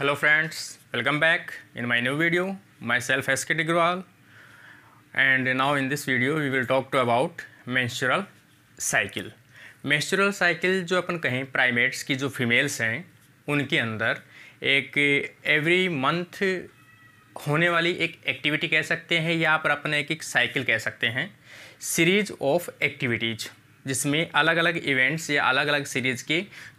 hello friends welcome back in my new video my self S के डिग्रवाल and now in this video we will talk to about menstrual cycle menstrual cycle जो अपन कहें primates की जो females हैं उनके अंदर एक एवरी मंथ होने वाली एक एक्टिविटी कह सकते हैं या पर अपने एक एक साइकिल कह सकते हैं सीरीज ऑफ एक्टिविटीज़ जिसमें अलग अलग इवेंट्स या अलग अलग सीरीज़ की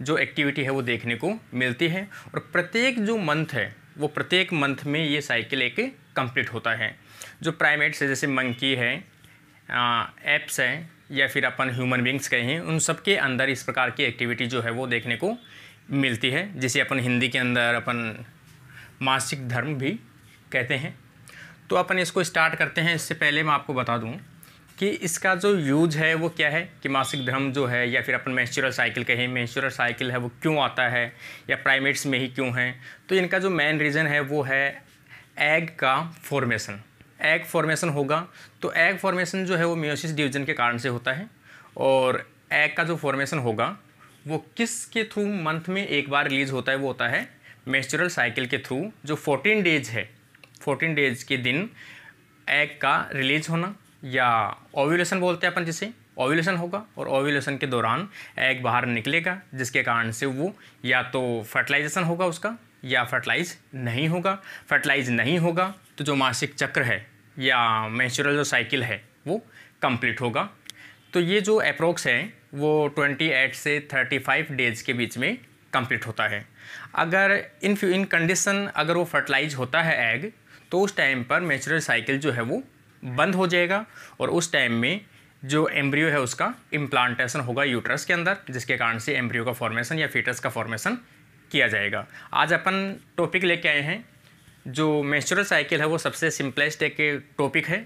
जो एक्टिविटी है वो देखने को मिलती है और प्रत्येक जो मंथ है वो प्रत्येक मंथ में ये साइकिल एक कंप्लीट होता है जो प्राइमेट्स है जैसे मंकी है एप्स हैं या फिर अपन ह्यूमन बींग्स कहें उन सब के अंदर इस प्रकार की एक्टिविटी जो है वो देखने को मिलती है जिसे अपन हिंदी के अंदर अपन मासिक धर्म भी कहते हैं तो अपन इसको स्टार्ट करते हैं इससे पहले मैं आपको बता दूं कि इसका जो यूज है वो क्या है कि मासिक धर्म जो है या फिर अपन मैंचुरल साइकिल कहें मैंचुरल साइकिल है वो क्यों आता है या प्राइमेट्स में ही क्यों है तो इनका जो मेन रीज़न है वो है एग का फॉर्मेशन एग फॉर्मेशन होगा तो एग फॉर्मेशन जो है वो म्योसिस डिवीजन के कारण से होता है और एग का जो फॉर्मेशन होगा वो किस के थ्रू मंथ में एक बार रिलीज़ होता है वो होता है मेस्चुरल साइकिल के थ्रू जो फोर्टीन डेज है फोर्टीन डेज के दिन एग का रिलीज होना या ओव्यूलेशन बोलते हैं अपन जिसे ओव्यूलेशन होगा और ओव्यूलेशन के दौरान एग बाहर निकलेगा जिसके कारण से वो या तो फर्टिलाइजेशन होगा उसका या फर्टिलाइज नहीं होगा फर्टिलाइज नहीं होगा तो जो मासिक चक्र है या मैचुरल जो साइकिल है वो कंप्लीट होगा तो ये जो अप्रोक्स है वो 28 से 35 डेज के बीच में कंप्लीट होता है अगर इन इन कंडीशन अगर वो फर्टिलाइज होता है एग तो उस टाइम पर मैचुरल साइकिल जो है वो बंद हो जाएगा और उस टाइम में जो एम्ब्रियो है उसका इम्प्लांटेशन होगा यूट्रस के अंदर जिसके कारण से एम्ब्रियो का फॉर्मेशन या फीटस का फॉर्मेशन किया जाएगा आज अपन टॉपिक लेके आए हैं जो मेचुरल साइकिल है वो सबसे सिंपलेस्ट एक टॉपिक है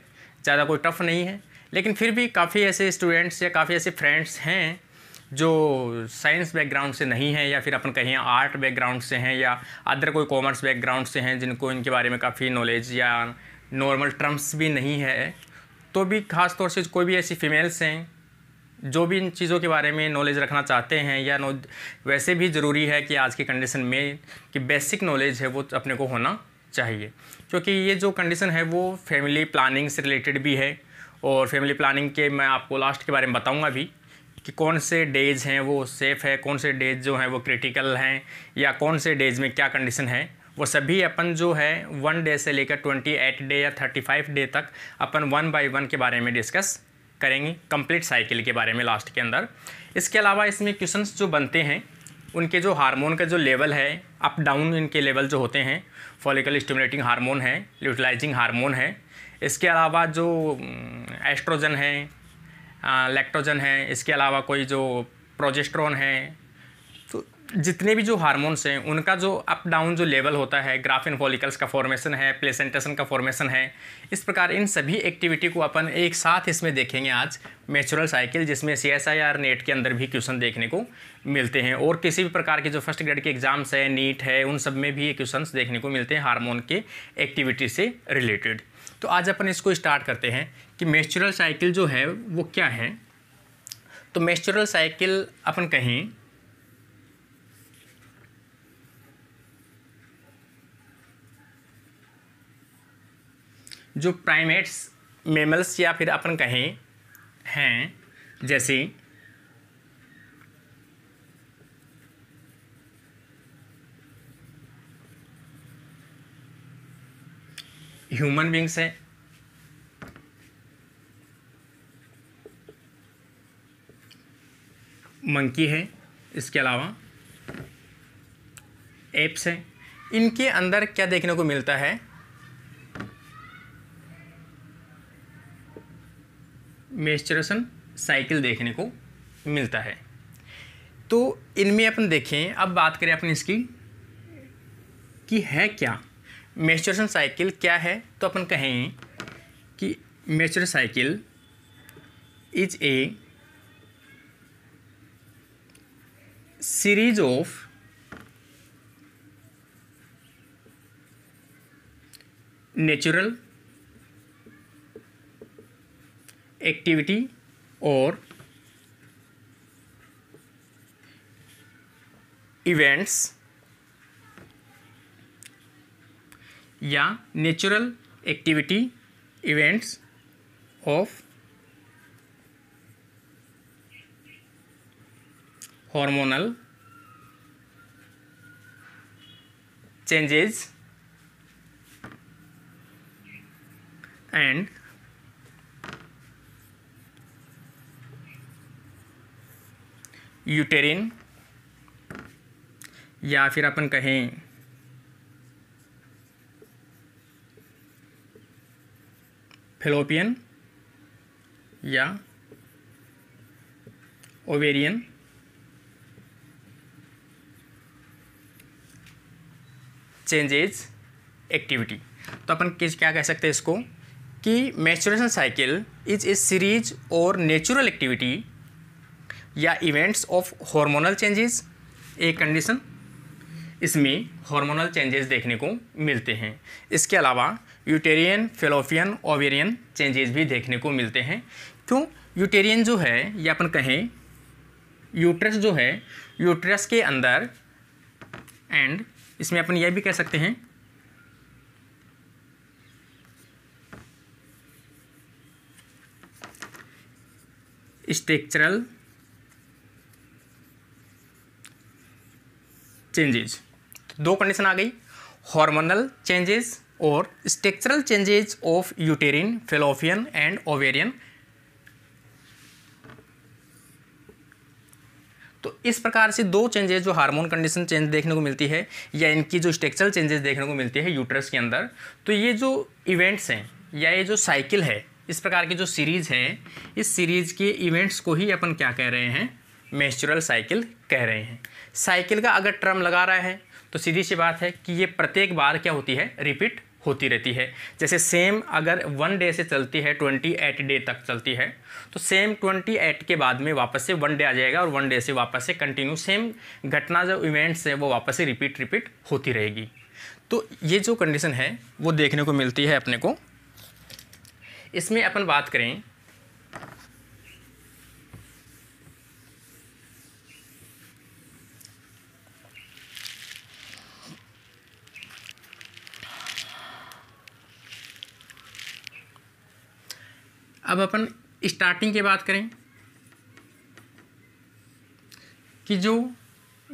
ज़्यादा कोई टफ नहीं है लेकिन फिर भी काफ़ी ऐसे स्टूडेंट्स या काफ़ी ऐसे फ्रेंड्स हैं जो साइंस बैकग्राउंड से नहीं है या फिर अपन कहीं आर्ट बैकग्राउंड से हैं या अदर कोई कॉमर्स बैकग्राउंड से हैं जिनको इनके बारे में काफ़ी नॉलेज या नॉर्मल ट्रम्प्स भी नहीं है तो भी ख़ास तौर से कोई भी ऐसी फीमेल्स हैं जो भी इन चीज़ों के बारे में नॉलेज रखना चाहते हैं या नो वैसे भी ज़रूरी है कि आज की कंडीशन में कि बेसिक नॉलेज है वो अपने को होना चाहिए क्योंकि ये जो कंडीशन है वो फैमिली प्लानिंग से रिलेटेड भी है और फैमिली प्लानिंग के मैं आपको लास्ट के बारे में बताऊंगा भी कि कौन से डेज हैं वो सेफ़ है कौन से डेज जो हैं वो क्रिटिकल हैं या कौन से डेज में क्या कंडीशन है वो सभी अपन जो है वन डे से लेकर ट्वेंटी एट डे या थर्टी फाइव डे तक अपन वन बाई वन के बारे में डिस्कस करेंगे कंप्लीट साइकिल के बारे में लास्ट के अंदर इसके अलावा इसमें क्वेश्चंस जो बनते हैं उनके जो हार्मोन का जो लेवल है अप डाउन इनके लेवल जो होते हैं फॉलिकल स्टिमुलेटिंग हार्मोन है यूटिलाइजिंग हार्मोन है इसके अलावा जो एस्ट्रोजन है लैक्टोजन है इसके अलावा कोई जो प्रोजेस्ट्रॉन है जितने भी जो हार्मोन्स हैं उनका जो अप डाउन जो लेवल होता है ग्राफिन फॉलिकल्स का फॉर्मेशन है प्लेसेंटेशन का फॉर्मेशन है इस प्रकार इन सभी एक्टिविटी को अपन एक साथ इसमें देखेंगे आज नेचुरल साइकिल जिसमें C S I R NET के अंदर भी क्वेश्चन देखने को मिलते हैं और किसी भी प्रकार के जो फर्स्ट ग्रेड के एग्जाम्स है नीट है उन सब में भी ये क्वेश्चन देखने को मिलते हैं हारमोन के एक्टिविटी से रिलेटेड तो आज अपन इसको स्टार्ट करते हैं कि मेचुरल साइकिल जो है वो क्या है तो मेचुरल साइकिल अपन कहीं जो प्राइमेट्स मेमल्स या फिर अपन कहें हैं जैसे ह्यूमन बींग्स है मंकी है इसके अलावा एप्स हैं इनके अंदर क्या देखने को मिलता है मेस्चुरेशन साइकिल देखने को मिलता है तो इनमें अपन देखें अब बात करें अपन इसकी कि है क्या मेस्चुरेशन साइकिल क्या है तो अपन कहें कि menstrual cycle is a series of natural activity और इवेंट्स या natural activity events of hormonal changes and uterine या फिर अपन कहें फेलोपियन या ओवेरियन चेंजेज एक्टिविटी तो अपन किस क्या कह सकते हैं इसको कि menstruation cycle is a series और नेचुरल एक्टिविटी या events of hormonal changes a condition इसमें हार्मोनल चेंजेस देखने को मिलते हैं इसके अलावा यूटेरियन फेलोफियन ओवेरियन चेंजेस भी देखने को मिलते हैं क्यों यूटेरियन जो है या अपन कहें यूट्रस जो है यूट्रस के अंदर एंड इसमें अपन यह भी कह सकते हैं स्ट्रक्चरल चेंजेज तो दो कंडीशन आ गई हार्मोनल चेंजेस और structural changes of uterine fallopian and ovarian तो इस प्रकार से दो चेंजेस जो हार्मोन कंडीशन चेंज देखने को मिलती है या इनकी जो स्ट्रक्चरल चेंजेस देखने को मिलती है यूटरस के अंदर तो ये जो इवेंट्स हैं या ये जो साइकिल है इस प्रकार की जो सीरीज़ है इस सीरीज़ के इवेंट्स को ही अपन क्या कह रहे हैं मेस्चुरल साइकिल कह रहे हैं साइकिल का अगर टर्म लगा रहा है तो सीधी सी बात है कि ये प्रत्येक बार क्या होती है रिपीट होती रहती है जैसे सेम अगर वन डे से चलती है ट्वेंटी एट डे तक चलती है तो सेम ट्वेंटी एट के बाद में वापस से वन डे आ जाएगा और वन डे से वापस से कंटिन्यू सेम घटना जो इवेंट्स हैं वो वापस से रिपीट रिपीट होती रहेगी तो ये जो कंडीशन है वो देखने को मिलती है अपने को इसमें अपन बात करें अब अपन स्टार्टिंग की बात करें कि जो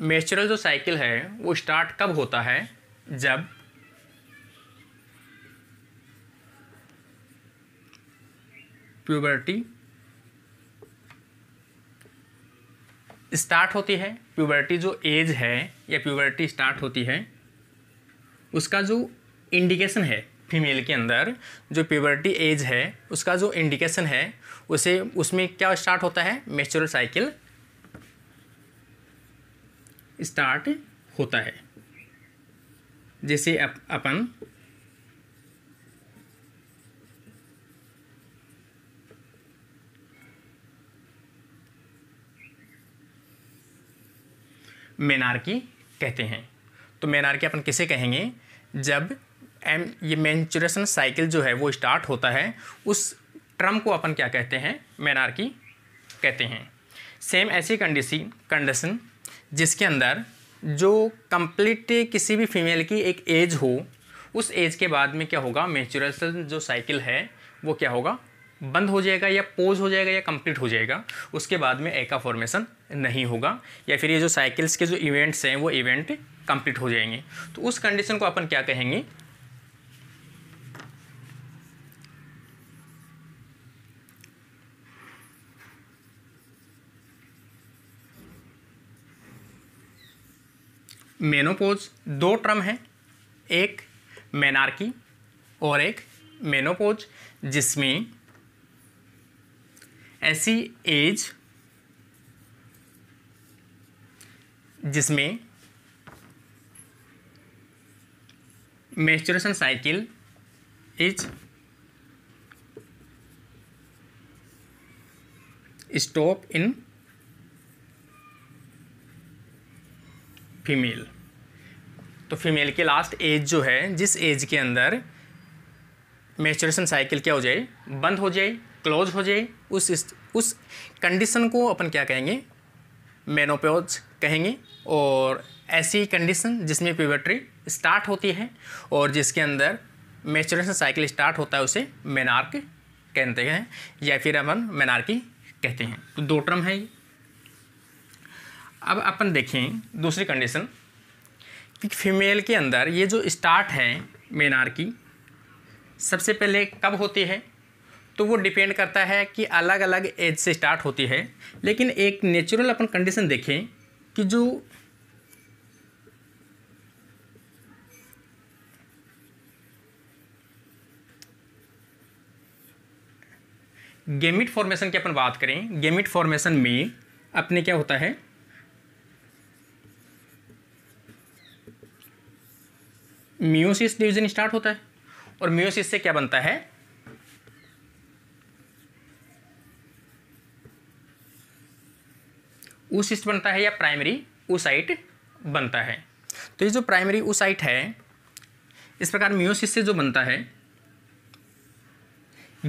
नेचुरल जो साइकिल है वो स्टार्ट कब होता है जब प्यूबर्टी स्टार्ट होती है प्यूबर्टी जो एज है या प्यूबर्टी स्टार्ट होती है उसका जो इंडिकेशन है फीमेल के अंदर जो प्यूबर्टी एज है उसका जो इंडिकेशन है उसे उसमें क्या स्टार्ट होता है मेचुरल साइकिल स्टार्ट होता है जैसे अप, अपन मेनार्की कहते हैं तो मेनार्की अपन किसे कहेंगे जब एम ये मैंचुरेशन साइकिल जो है वो स्टार्ट होता है उस ट्रम को अपन क्या कहते हैं की कहते हैं सेम ऐसी कंडीसी कंडीशन जिसके अंदर जो कंप्लीट किसी भी फीमेल की एक एज हो उस एज के बाद में क्या होगा मैचुरेशन जो साइकिल है वो क्या होगा बंद हो जाएगा या पोज हो जाएगा या कंप्लीट हो जाएगा उसके बाद में एका फॉर्मेशन नहीं होगा या फिर ये जो साइकिल्स के जो इवेंट्स हैं वो इवेंट कंप्लीट हो जाएंगे तो उस कंडीशन को अपन क्या कहेंगे मेनोपोज दो टर्म है एक मेनार्की और एक मेनोपोज जिसमें ऐसी एज जिसमें menstruation cycle is stop in female तो फीमेल की लास्ट एज जो है जिस एज के अंदर मेचुरेशन साइकिल क्या हो जाए बंद हो जाए क्लोज हो जाए उस उस कंडीशन को अपन क्या कहेंगे मेनोपोज कहेंगे और ऐसी कंडीशन जिसमें प्यूबर्ट्री स्टार्ट होती है और जिसके अंदर मेचुरेशन साइकिल स्टार्ट होता है उसे मेनार्क कहते हैं या फिर अपन मेनार्की कहते हैं तो दो टर्म है ये अब अपन देखें दूसरी कंडीशन कि फीमेल के अंदर ये जो स्टार्ट है मेनार की सबसे पहले कब होती है तो वो डिपेंड करता है कि अलग अलग एज से स्टार्ट होती है लेकिन एक नेचुरल अपन कंडीशन देखें कि जो गेमिट फॉर्मेशन की अपन बात करें गेमिट फॉर्मेशन में अपने क्या होता है म्यूसिस डिवीजन स्टार्ट होता है और म्यूसिस से क्या बनता है ऊसिस्ट बनता है या प्राइमरी ऊसाइट बनता है तो ये जो प्राइमरी ऊसाइट है इस प्रकार म्यूसिस से जो बनता है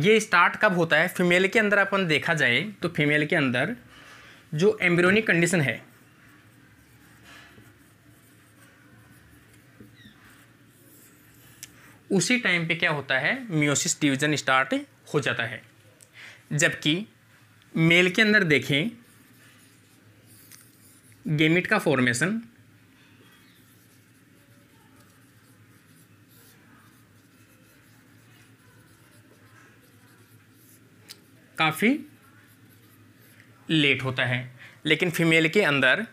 ये स्टार्ट कब होता है फीमेल के अंदर अपन देखा जाए तो फीमेल के अंदर जो एम्ब्रियोनिक कंडीशन है उसी टाइम पे क्या होता है म्योसिस डिवीज़न स्टार्ट हो जाता है जबकि मेल के अंदर देखें गेमिट का फॉर्मेशन काफ़ी लेट होता है लेकिन फीमेल के अंदर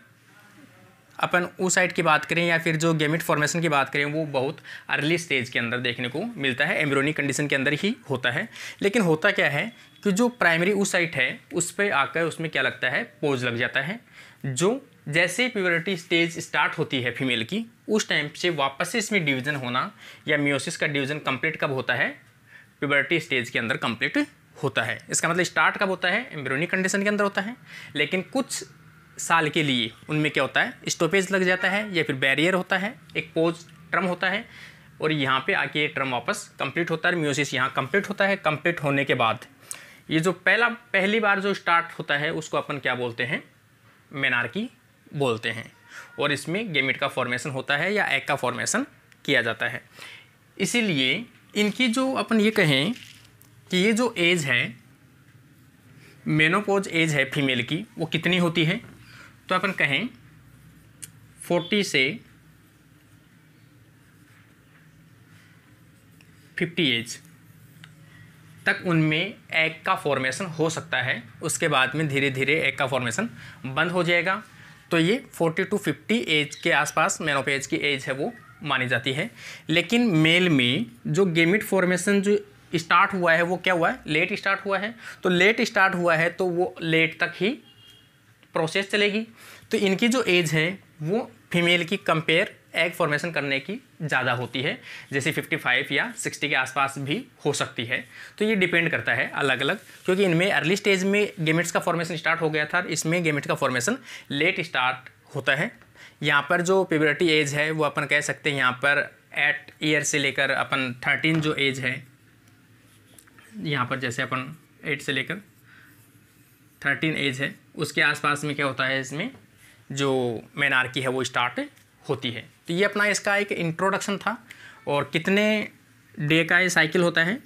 अपन उस साइड की बात करें या फिर जो गेमिट फॉर्मेशन की बात करें वो बहुत अर्ली स्टेज के अंदर देखने को मिलता है एम्ब्रोनिक कंडीशन के अंदर ही होता है लेकिन होता क्या है कि जो प्राइमरी उस साइट है उस पर आकर उसमें क्या लगता है पोज लग जाता है जो जैसे प्योरिटी स्टेज स्टार्ट होती है फीमेल की उस टाइम से वापस से इसमें डिवीज़न होना या म्योसिस का डिवीज़न कंप्लीट कब होता है प्योरिटी स्टेज के अंदर कंप्लीट होता है इसका मतलब स्टार्ट कब होता है एम्ब्रोनिक कंडीशन के अंदर होता है लेकिन कुछ साल के लिए उनमें क्या होता है स्टॉपेज लग जाता है या फिर बैरियर होता है एक पोज ट्रम होता है और यहाँ पे आके ये ट्रम वापस कंप्लीट होता है म्यूसिस यहाँ कंप्लीट होता है कंप्लीट होने के बाद ये जो पहला पहली बार जो स्टार्ट होता है उसको अपन क्या बोलते हैं मेनार्की बोलते हैं और इसमें गेमिट का फॉर्मेशन होता है या एग का फॉर्मेशन किया जाता है इसीलिए इनकी जो अपन ये कहें कि ये जो एज है मेनोपोज एज है फीमेल की वो कितनी होती है तो अपन कहें फोर्टी से फिफ्टी एज तक उनमें एग का फॉर्मेशन हो सकता है उसके बाद में धीरे धीरे एग का फॉर्मेशन बंद हो जाएगा तो ये 40 टू 50 एज के आसपास मेनोपेज की एज है वो मानी जाती है लेकिन मेल में जो गेमिट फॉर्मेशन जो स्टार्ट हुआ है वो क्या हुआ है लेट स्टार्ट हुआ है तो लेट स्टार्ट हुआ है तो वो लेट तक ही प्रोसेस चलेगी तो इनकी जो एज है वो फीमेल की कंपेयर एग फॉर्मेशन करने की ज़्यादा होती है जैसे 55 या 60 के आसपास भी हो सकती है तो ये डिपेंड करता है अलग अलग क्योंकि इनमें अर्ली स्टेज में गेमिट्स का फॉर्मेशन स्टार्ट हो गया था इसमें गेमिट्स का फॉर्मेशन लेट स्टार्ट होता है यहाँ पर जो प्योरिटी एज है वो अपन कह सकते हैं यहाँ पर एट ईयर से लेकर अपन थर्टीन जो एज है यहाँ पर जैसे अपन एट से लेकर थर्टीन एज है उसके आसपास में क्या होता है इसमें जो मेनार्की है वो स्टार्ट होती है तो ये अपना इसका एक इंट्रोडक्शन था और कितने डे का ये साइकिल होता है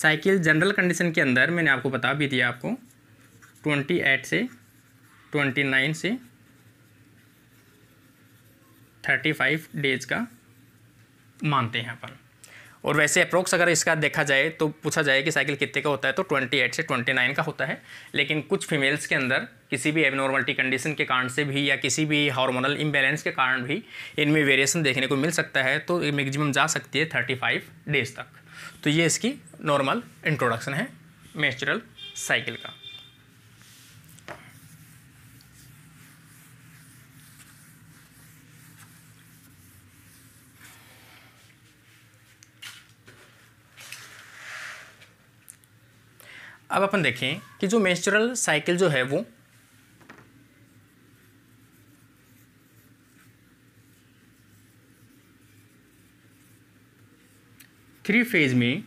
साइकिल जनरल कंडीशन के अंदर मैंने आपको बता भी दिया आपको ट्वेंटी एट से ट्वेंटी नाइन से थर्टी फाइव डेज का मानते हैं अपन और वैसे अप्रोक्स अगर इसका देखा जाए तो पूछा जाए कि साइकिल कितने का होता है तो 28 से 29 का होता है लेकिन कुछ फीमेल्स के अंदर किसी भी एबनॉर्मलिटी कंडीशन के कारण से भी या किसी भी हार्मोनल इम्बेलेंस के कारण भी इनमें वेरिएशन देखने को मिल सकता है तो ये मैक्सिमम जा सकती है थर्टी डेज तक तो ये इसकी नॉर्मल इंट्रोडक्शन है नेचुरल साइकिल का अब अपन देखें कि जो मेंस्ट्रुअल साइकिल जो है वो थ्री फेज में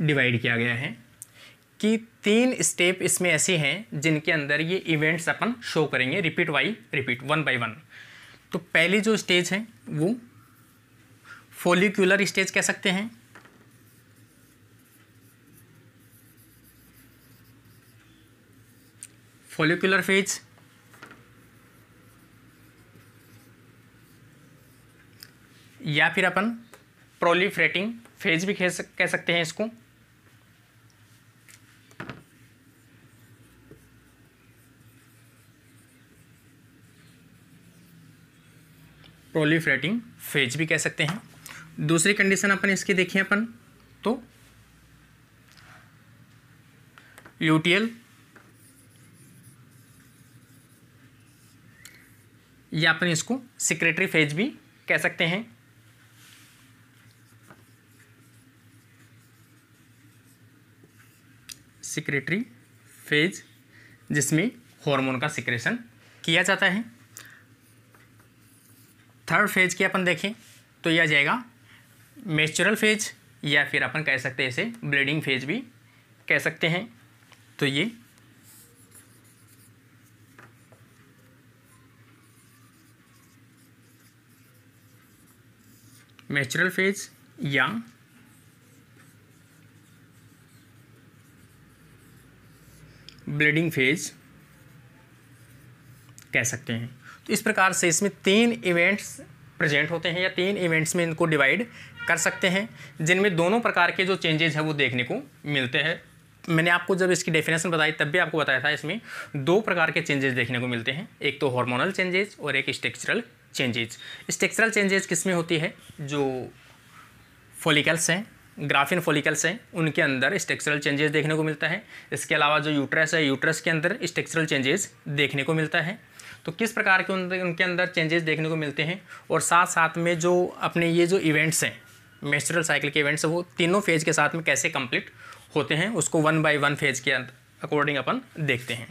डिवाइड किया गया है कि तीन स्टेप इसमें ऐसे हैं जिनके अंदर ये इवेंट्स अपन शो करेंगे repeat why repeat one by one तो पहली जो स्टेज है वो फोलिकुलर स्टेज कह सकते हैं फॉलिकुलर फेज या फिर अपन प्रोलीफ्रेटिंग फेज भी कह कह सकते हैं इसको प्रोलीफ्रेटिंग फेज भी कह सकते हैं दूसरी कंडीशन अपन इसकी देखें अपन तो यूटीएल या अपन इसको सिक्रेटरी फेज भी कह सकते हैं सिक्रेटरी फेज जिसमें हार्मोन का सिक्रेशन किया जाता है थर्ड फेज की अपन देखें तो यह जाएगा मेचुरल फेज या फिर अपन कह सकते हैं इसे ब्लीडिंग फेज भी कह सकते हैं तो ये नेचुरल फेज या ब्लीडिंग फेज कह सकते हैं तो इस प्रकार से इसमें तीन इवेंट्स प्रेजेंट होते हैं या तीन इवेंट्स में इनको डिवाइड कर सकते हैं जिनमें दोनों प्रकार के जो चेंजेज हैं वो देखने को मिलते हैं मैंने आपको जब इसकी डेफिनेशन बताई तब भी आपको बताया था इसमें दो प्रकार के चेंजेस देखने को मिलते हैं एक तो हार्मोनल चेंजेस और एक स्ट्रक्चरल चेंजेज स्ट्रक्चरल चेंजेज किस में होती है जो फोलिकल्स हैं ग्राफिन फोलिकल्स हैं उनके अंदर स्ट्रक्चरल चेंजेस देखने को मिलता है इसके अलावा जो यूट्रस है यूट्रस के अंदर स्ट्रक्चरल चेंजेस देखने को मिलता है तो किस प्रकार के उनके अंदर चेंजेस देखने को मिलते हैं और साथ साथ में जो अपने ये जो इवेंट्स हैं मेस्ट्रल साइकिल के इवेंट्स वो तीनों फेज के साथ में कैसे कंप्लीट होते हैं उसको वन बाई वन फेज के अकॉर्डिंग अपन देखते हैं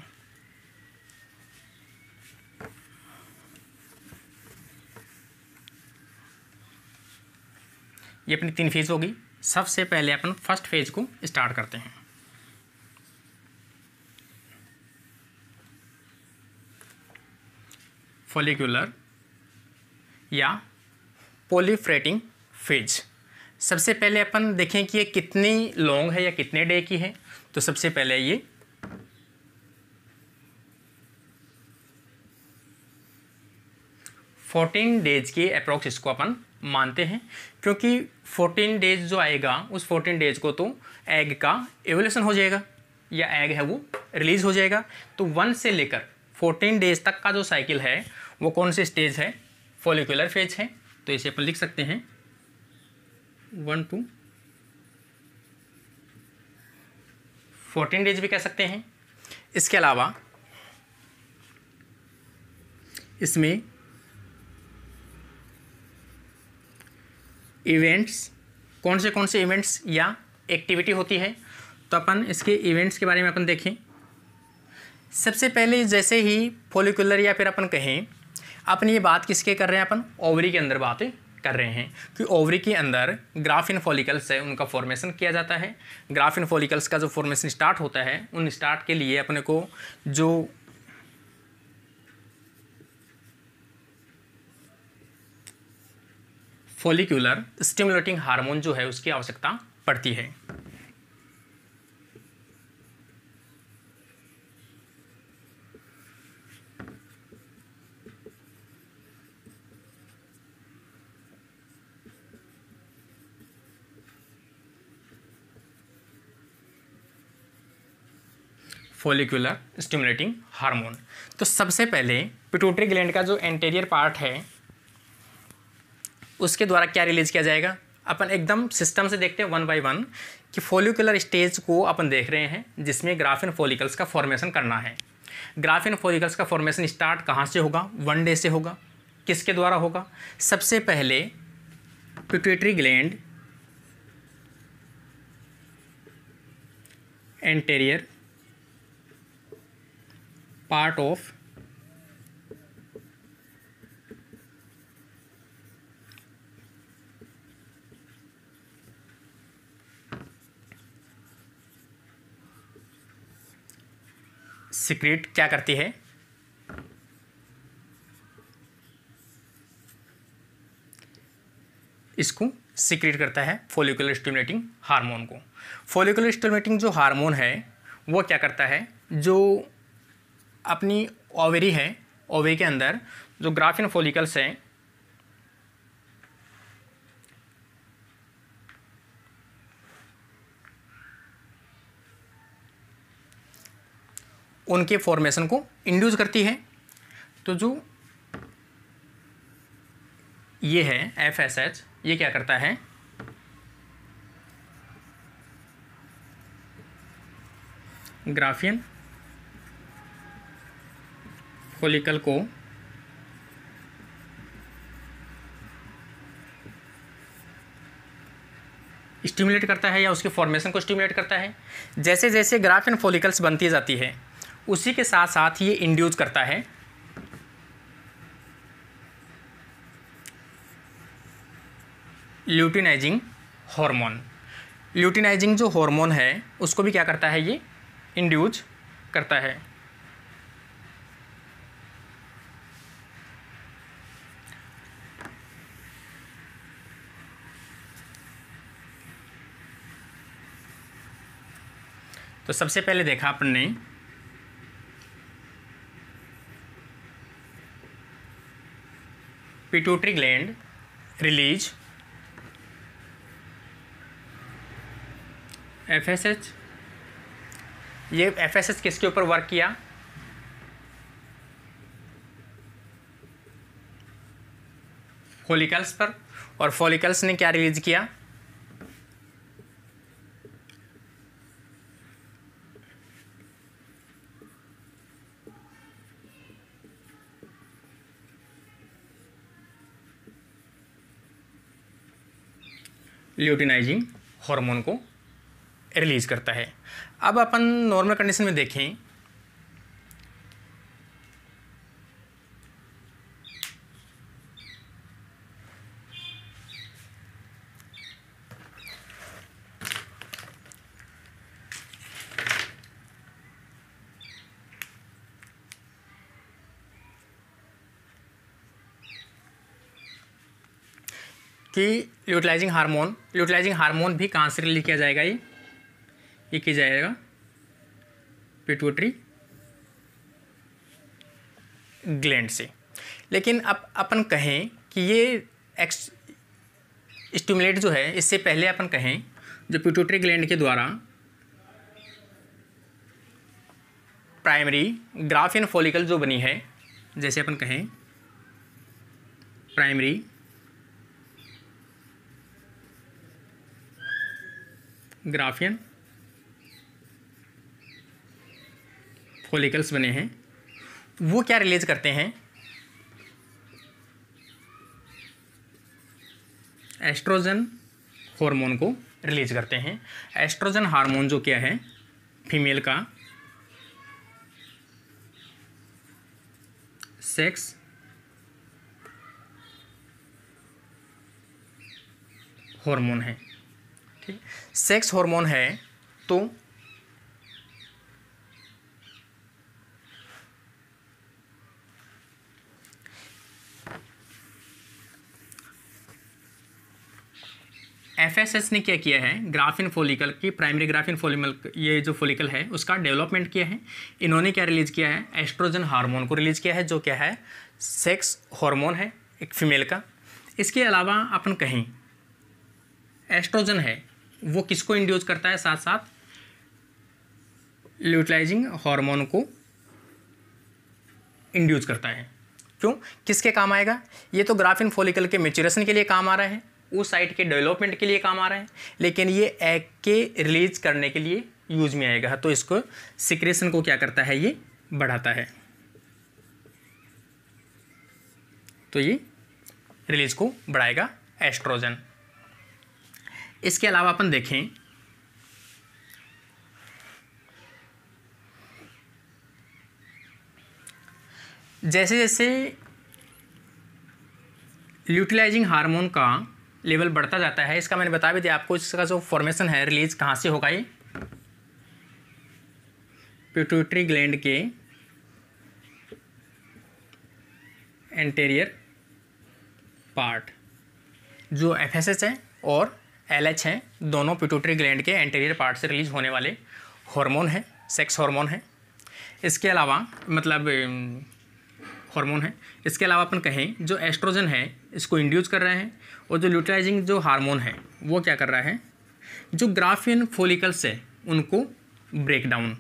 ये अपनी तीन फेज होगी सबसे पहले अपन फर्स्ट फेज को स्टार्ट करते हैं फॉलिकुलर या पोलीफ्रेटिंग फेज सबसे पहले अपन देखें कि ये कितनी लॉन्ग है या कितने डे की है तो सबसे पहले ये फोर्टीन डेज के अप्रोक्स इसको अपन मानते हैं क्योंकि 14 डेज जो आएगा उस 14 डेज को तो एग का एवोल्यूशन हो जाएगा या एग है वो रिलीज हो जाएगा तो वन से लेकर 14 डेज तक का जो साइकिल है वो कौन से स्टेज है फॉलिकुलर फेज है तो इसे अपन लिख सकते हैं वन टू फोर्टीन डेज भी कह सकते हैं इसके अलावा इसमें इवेंट्स कौन से कौन से इवेंट्स या एक्टिविटी होती है तो अपन इसके इवेंट्स के बारे में अपन देखें सबसे पहले जैसे ही फोलिकुलर या फिर अपन कहें अपन ये बात किसके कर रहे हैं अपन ओवरी के अंदर बातें कर रहे हैं कि ओवरी के अंदर ग्राफिन फॉलिकल्स है उनका फॉर्मेशन किया जाता है ग्राफिन फॉलिकल्स का जो फॉर्मेशन स्टार्ट होता है उन स्टार्ट के लिए अपने को जो फोलिकुलर स्टिमुलेटिंग हार्मोन जो है उसकी आवश्यकता पड़ती है फोलिकुलर स्टिमुलेटिंग हार्मोन तो सबसे पहले पिटूटरी ग्लैंड का जो एंटेरियर पार्ट है उसके द्वारा क्या रिलीज़ किया जाएगा अपन एकदम सिस्टम से देखते हैं वन बाय वन कि फोलिकुलर स्टेज को अपन देख रहे हैं जिसमें ग्राफिन फोलिकल्स का फॉर्मेशन करना है ग्राफिन फोलिकल्स का फॉर्मेशन स्टार्ट कहाँ से होगा वन डे से होगा किसके द्वारा होगा सबसे पहले pituitary gland anterior part of secrete क्या करती है इसको सिक्रेट करता है फोलिकुलर स्टिमुलेटिंग हार्मोन को फोलिकुलर स्टिमुलेटिंग जो हार्मोन है वो क्या करता है जो अपनी ओवेरी है ओवरी के अंदर जो ग्राफिन फोलिकल्स हैं उनके फॉर्मेशन को इंड्यूस करती है तो जो ये है एफ एस एच ये क्या करता है ग्राफियन फोलिकल को स्टिमुलेट करता है या उसके फॉर्मेशन को स्टिमुलेट करता है जैसे जैसे ग्राफियन फोलिकल्स बनती जाती है उसी के साथ साथ ये इंड्यूस करता है ल्यूटिनाइजिंग हार्मोन ल्यूटिनाइजिंग जो हार्मोन है उसको भी क्या करता है ये इंड्यूज करता है तो सबसे पहले देखा ने pituitary gland release F S H ये एफ एस एच किसके ऊपर वर्क किया फॉलिकल्स पर और फॉलिकल्स ने क्या रिलीज किया ल्यूटिनाइजिंग हार्मोन को रिलीज़ करता है अब अपन नॉर्मल कंडीशन में देखें कि यूटिलाइजिंग हार्मोन यूटिलाइजिंग हार्मोन भी कहाँ से रिलीज किया जाएगा ये ये किया जाएगा पिटूटरी ग्लैंड से लेकिन अब अपन कहें कि ये एक्स स्टूमुलेट जो है इससे पहले अपन कहें जो पिटूटरी ग्लैंड के द्वारा प्राइमरी ग्राफियन फॉलिकल जो बनी है जैसे अपन कहें प्राइमरी ग्राफियन फोलिकल्स बने हैं तो वो क्या रिलीज करते हैं एस्ट्रोजन हार्मोन को रिलीज करते हैं एस्ट्रोजन हार्मोन जो क्या है फीमेल का सेक्स हार्मोन है ठीक सेक्स हार्मोन है तो एफ ने क्या किया है ग्राफिन फोलिकल की प्राइमरी ग्राफिन फोलिमल ये जो फोलिकल है उसका डेवलपमेंट किया है इन्होंने क्या रिलीज़ किया है एस्ट्रोजन हार्मोन को रिलीज़ किया है जो क्या है सेक्स हार्मोन है एक फीमेल का इसके अलावा अपन कहीं एस्ट्रोजन है वो किसको इंड्यूस करता है साथ साथ ल्यूटिलाइजिंग हार्मोन को इंड्यूस करता है क्यों किसके काम आएगा ये तो ग्राफिन फोलिकल के मेचुरेशन के लिए काम आ रहा है उस साइट के डेवलपमेंट के लिए काम आ रहा है लेकिन ये एग के रिलीज करने के लिए यूज में आएगा तो इसको सिक्रेशन को क्या करता है ये बढ़ाता है तो ये रिलीज को बढ़ाएगा एस्ट्रोजन इसके अलावा अपन देखें जैसे जैसे यूटिलाइजिंग हार्मोन का लेवल बढ़ता जाता है इसका मैंने बता भी दिया आपको इसका जो फॉर्मेशन है रिलीज कहाँ से होगा ये प्यूटरी ग्लैंड के एंटेरियर पार्ट जो एफ है और एल एच हैं दोनों पिटूटरी ग्लैंड के एंटीरियर पार्ट से रिलीज होने वाले हार्मोन हैं सेक्स हार्मोन हैं इसके अलावा मतलब हार्मोन है इसके अलावा अपन कहें जो एस्ट्रोजन है इसको इंड्यूस कर रहे हैं और जो ल्यूटाइजिंग जो हार्मोन है वो क्या कर रहा है जो ग्राफियन फोलिकल्स है उनको ब्रेक डाउन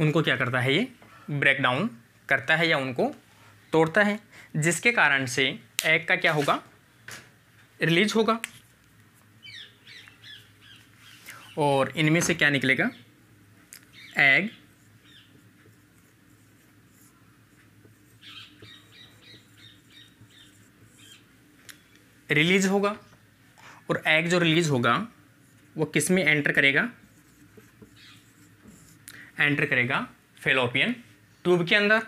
उनको क्या करता है ये ब्रेक डाउन करता है या उनको तोड़ता है जिसके कारण से एग का क्या होगा रिलीज होगा और इनमें से क्या निकलेगा एग रिलीज होगा और एग जो रिलीज होगा वो किस में एंटर करेगा एंटर करेगा फेलोपियन ट्यूब के अंदर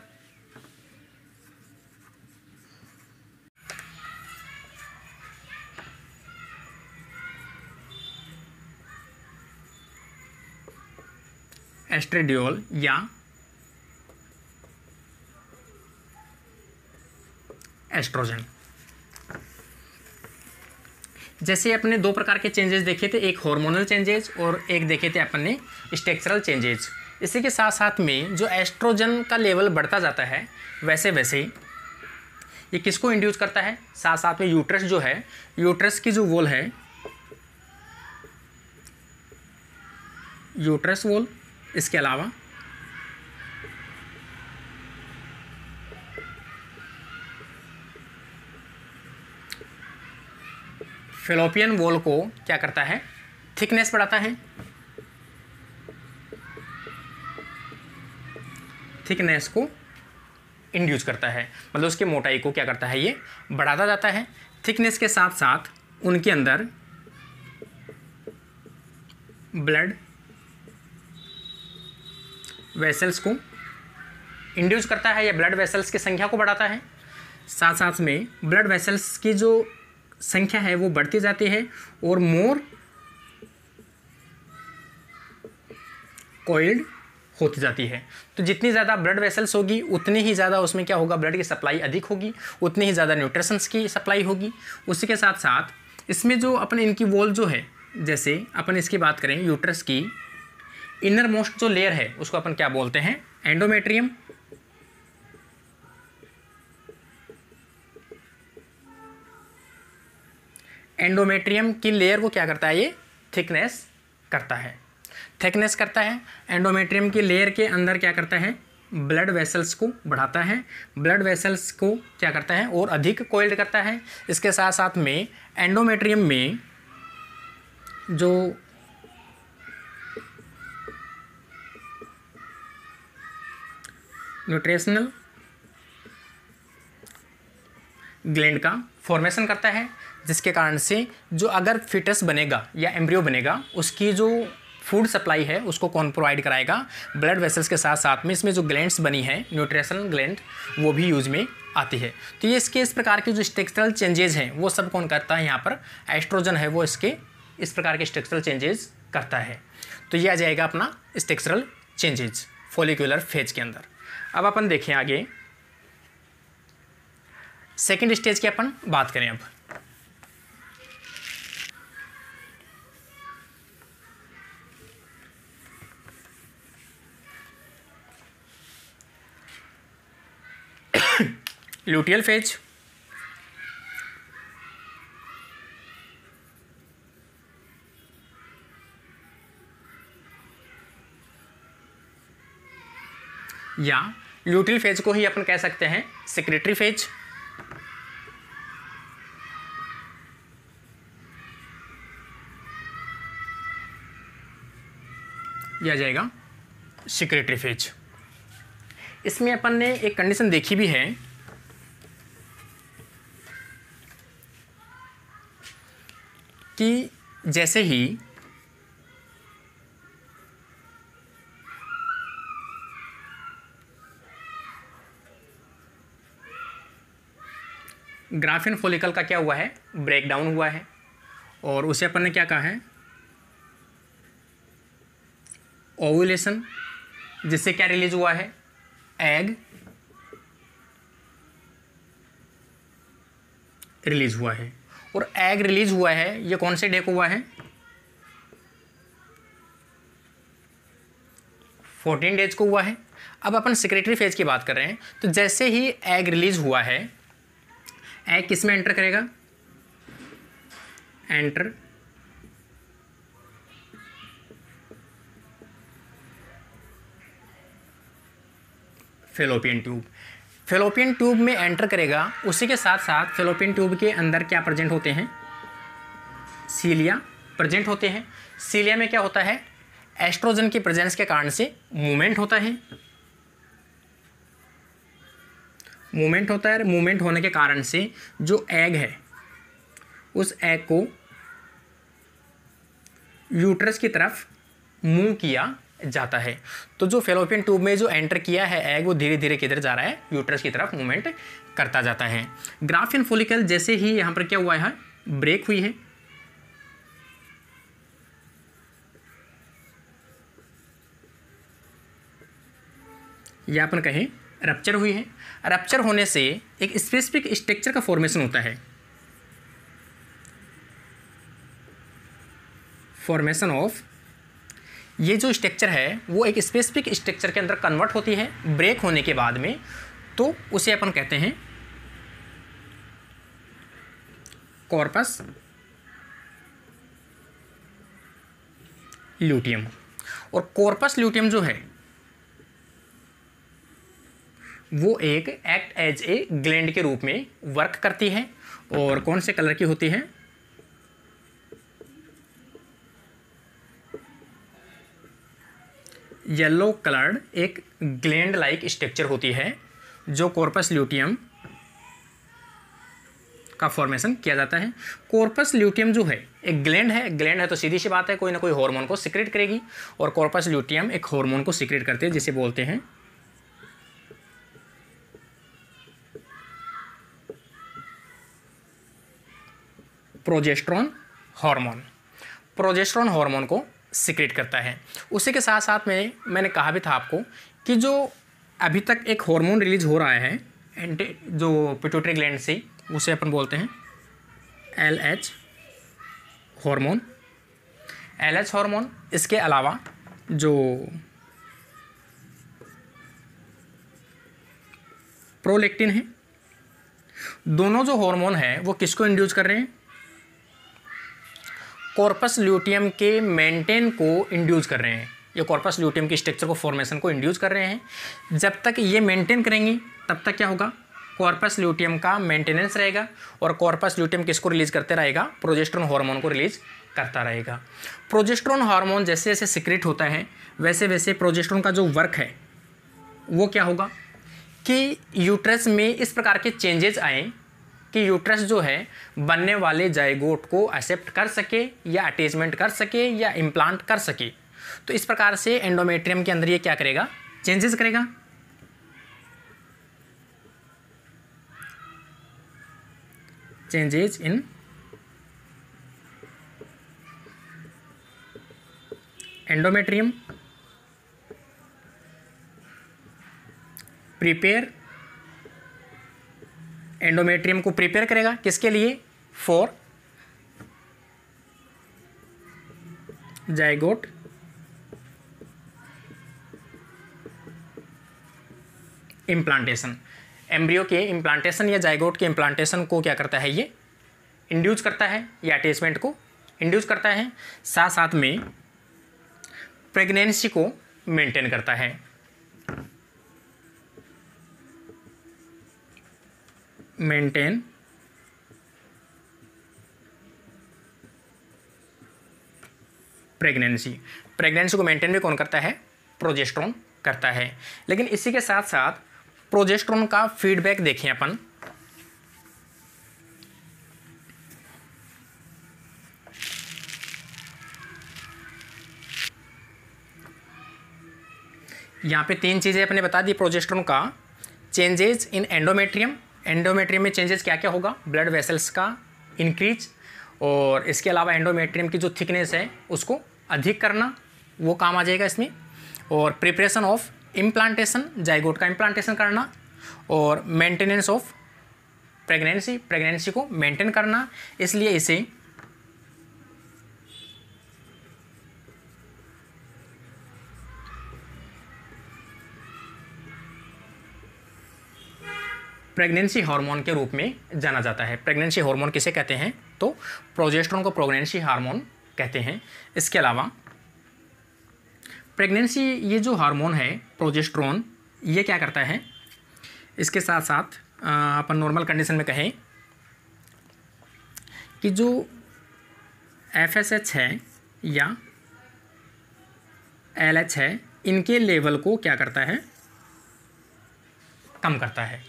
एस्ट्रेडियोल या एस्ट्रोजन जैसे अपने दो प्रकार के चेंजेस देखे थे एक हार्मोनल चेंजेस और एक देखे थे अपन ने स्ट्रक्चरल चेंजेस इसी के साथ साथ में जो एस्ट्रोजन का लेवल बढ़ता जाता है वैसे वैसे ये किसको इंड्यूस करता है साथ साथ में यूट्रस जो है यूट्रस की जो वोल है यूट्रस वोल इसके अलावा फिलोपियन वोल को क्या करता है थिकनेस बढ़ाता है थिकनेस को इंड्यूस करता है मतलब उसके मोटाई को क्या करता है ये बढ़ाता जाता है थिकनेस के साथ साथ उनके अंदर ब्लड वेसल्स को इंड्यूस करता है या ब्लड वेसल्स की संख्या को बढ़ाता है साथ साथ में ब्लड वेसल्स की जो संख्या है वो बढ़ती जाती है और मोर कोइल्ड होती जाती है तो जितनी ज़्यादा ब्लड वेसल्स होगी उतनी ही ज़्यादा उसमें क्या होगा ब्लड की सप्लाई अधिक होगी उतनी ही ज़्यादा न्यूट्रिशंस की सप्लाई होगी उसी के साथ साथ इसमें जो अपन इनकी वॉल जो है जैसे अपन इसकी बात करें यूट्रस की इनर मोस्ट जो लेयर है उसको अपन क्या बोलते हैं एंडोमेट्रियम एंडोमेट्रियम की लेयर को क्या करता है ये थिकनेस करता है थिकनेस करता है एंडोमेट्रियम की लेयर के अंदर क्या करता है ब्लड वेसल्स को बढ़ाता है ब्लड वेसल्स को क्या करता है और अधिक कोइल्ड करता है इसके साथ साथ में एंडोमेट्रियम में जो न्यूट्रिशनल ग्लैंड का फॉर्मेशन करता है जिसके कारण से जो अगर फिटस बनेगा या एम्ब्रियो बनेगा उसकी जो फूड सप्लाई है उसको कौन प्रोवाइड कराएगा ब्लड वेसल्स के साथ साथ में इसमें जो ग्लैंड्स बनी हैं न्यूट्रिशनल ग्लैंड वो भी यूज में आती है तो ये इसके इस प्रकार के जो स्ट्रक्चरल चेंजेज हैं वो सब कौन करता है यहाँ पर एस्ट्रोजन है वो इसके इस प्रकार के स्ट्रक्चरल चेंजेज करता है तो ये आ जाएगा अपना स्ट्रक्चरल चेंजेज फोलिकुलर फेज के अंदर अब अपन देखें आगे सेकेंड स्टेज की अपन बात करें अब ल्यूटियल फेज या ल्यूटियल फेज को ही अपन कह सकते हैं सिक्रेटरी फेज या जाएगा सिक्रेटरी फेज इसमें अपन ने एक कंडीशन देखी भी है जैसे ही ग्राफिन फोलिकल का क्या हुआ है ब्रेकडाउन हुआ है और उसे अपन ने क्या कहा है ओवुलेशन जिससे क्या रिलीज हुआ है एग रिलीज हुआ है और एग रिलीज हुआ है ये कौन से डे को हुआ है फोर्टीन डेज को हुआ है अब अपन सेक्रेटरी फेज की बात कर रहे हैं तो जैसे ही एग रिलीज हुआ है एग किस में एंटर करेगा enter fallopian tube fallopian tube में एंटर करेगा उसी के साथ साथ फेलोपियन ट्यूब के अंदर क्या प्रेजेंट होते हैं सीलिया प्रेजेंट होते हैं सीलिया में क्या होता है एस्ट्रोजन की प्रेजेंस के कारण से मूवमेंट होता है मूवमेंट होता है मूवमेंट होने के कारण से जो एग है उस एग को यूट्रस की तरफ मूव किया जाता है तो जो फेलोपियन ट्यूब में जो एंटर किया है एग वो धीरे धीरे किधर जा रहा है यूट्रस की तरफ मूवमेंट करता जाता है ग्राफियन फोलिकल जैसे ही यहाँ पर क्या हुआ है ब्रेक हुई है या अपन कहें रप्चर हुई है रप्चर होने से एक स्पेसिफिक स्ट्रक्चर का फॉर्मेशन होता है फॉर्मेशन ऑफ ये जो स्ट्रक्चर है वो एक स्पेसिफिक स्ट्रक्चर के अंदर कन्वर्ट होती है ब्रेक होने के बाद में तो उसे अपन कहते हैं कॉर्पस ल्यूटियम और कॉर्पस ल्यूटियम जो है वो एक एक्ट एज ए ग्लैंड के रूप में वर्क करती है और कौन से कलर की होती है येलो कलर्ड एक ग्लैंड लाइक स्ट्रक्चर होती है जो कॉर्पस ल्यूटियम का फॉर्मेशन किया जाता है कॉर्पस ल्यूटियम जो है एक ग्लैंड है ग्लैंड है तो सीधी सी बात है कोई ना कोई हार्मोन को सिक्रेट करेगी और कॉर्पस ल्यूटियम एक हार्मोन को सिक्रेट करते हैं जिसे बोलते हैं प्रोजेस्ट्रॉन हार्मोन प्रोजेस्ट्रॉन हार्मोन को सिक्रेट करता है उसी के साथ साथ में मैंने कहा भी था आपको कि जो अभी तक एक हार्मोन रिलीज हो रहा है एंटी जो पिटोट्री ग्लैंड से उसे अपन बोलते हैं L H hormone L H hormone इसके अलावा जो प्रोलेक्टिन है दोनों जो हार्मोन है वो किसको इंड्यूस कर रहे हैं कॉर्पस ल्यूटियम के मेंटेन को इंड्यूस कर रहे हैं ये कॉर्पस ल्यूटियम के स्ट्रक्चर को फॉर्मेशन को इंड्यूस कर रहे हैं जब तक ये मेंटेन करेंगे तब तक क्या होगा कॉर्पस ल्यूटियम का मेंटेनेंस रहेगा और कॉर्पस ल्यूटियम किसको रिलीज करते रहेगा प्रोजेस्ट्रॉन हार्मोन को रिलीज करता रहेगा प्रोजेस्ट्रॉन हार्मोन जैसे जैसे सिक्रेट होता है वैसे वैसे प्रोजेस्ट्रॉन का जो वर्क है वो क्या होगा कि यूट्रस में इस प्रकार के चेंजेस आएँ कि यूट्रस जो है बनने वाले जायगोट को एक्सेप्ट कर सके या अटैचमेंट कर सके या इम्प्लांट कर सके तो इस प्रकार से एंडोमेट्रियम के अंदर ये क्या करेगा चेंजेस करेगा changes in endometrium prepare endometrium को प्रिपेयर करेगा किसके लिए फॉर जायगोट इम्प्लांटेशन एम्ब्रियो के इम्प्लांटेशन या जायगोट के इम्प्लांटेशन को क्या करता है ये इंड्यूस करता है या अटैचमेंट को इंड्यूस करता है साथ साथ में प्रेगनेंसी को मेंटेन करता है maintain प्रेगनेंसी प्रेगनेंसी को मेंटेन भी कौन करता है प्रोजेस्ट्रॉन करता है लेकिन इसी के साथ साथ प्रोजेस्ट्रॉन का फीडबैक देखें अपन यहां पे तीन चीज़ें अपने बता दी प्रोजेस्ट्रॉन का चेंजेस इन एंडोमेट्रियम एंडोमेट्रियम में चेंजेस क्या क्या होगा ब्लड वेसल्स का इंक्रीज और इसके अलावा एंडोमेट्रियम की जो थिकनेस है उसको अधिक करना वो काम आ जाएगा इसमें और प्रिपरेशन ऑफ इम्प्लांटेशन जाइगोट का इम्प्लांटेशन करना और मेंटेनेंस ऑफ प्रेगनेंसी प्रेगनेंसी को मेंटेन करना इसलिए इसे प्रेगनेंसी हार्मोन के रूप में जाना जाता है प्रेगनेंसी हार्मोन किसे कहते हैं तो प्रोजेस्ट्रॉन को प्रेगनेंसी हार्मोन कहते हैं इसके अलावा प्रेगनेंसी ये जो हार्मोन है प्रोजेस्ट्रॉन ये क्या करता है इसके साथ साथ अपन नॉर्मल कंडीशन में कहें कि जो एफ है या एल है इनके लेवल को क्या करता है कम करता है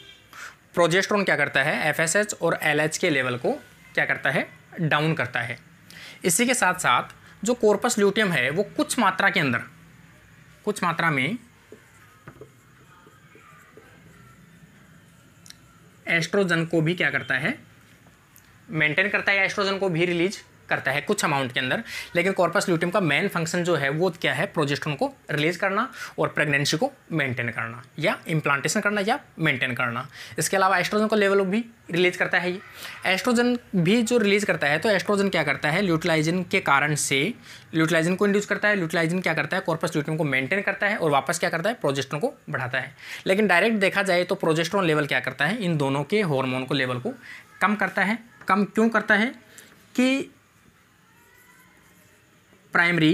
प्रोजेस्ट्रोन क्या करता है एफ और एल के लेवल को क्या करता है डाउन करता है इसी के साथ साथ जो कोर्पस ल्यूटियम है वो कुछ मात्रा के अंदर कुछ मात्रा में एस्ट्रोजन को भी क्या करता है मेंटेन करता है एस्ट्रोजन को भी रिलीज करता है कुछ अमाउंट के अंदर लेकिन कॉर्पस ल्यूटियम का मेन फंक्शन जो है वो क्या है प्रोजेस्ट्रॉन को रिलीज करना और प्रेगनेंसी को मेंटेन करना या इम्प्लांटेशन करना या मेंटेन करना इसके अलावा एस्ट्रोजन का लेवल भी रिलीज करता है ये एस्ट्रोजन भी जो रिलीज करता है तो एस्ट्रोजन क्या करता है ल्यूटिलाइजन के कारण से ल्यूटिलाइजन को इंड्यूस करता है ल्यूटिलाइजन क्या करता है कॉर्पस ल्यूटियम को मेंटेन करता है और वापस क्या करता है प्रोजेस्ट्रॉन को बढ़ाता है लेकिन डायरेक्ट देखा जाए तो प्रोजेस्ट्रॉन लेवल क्या करता है इन दोनों के हॉर्मोन को लेवल को कम करता है कम क्यों करता है कि प्राइमरी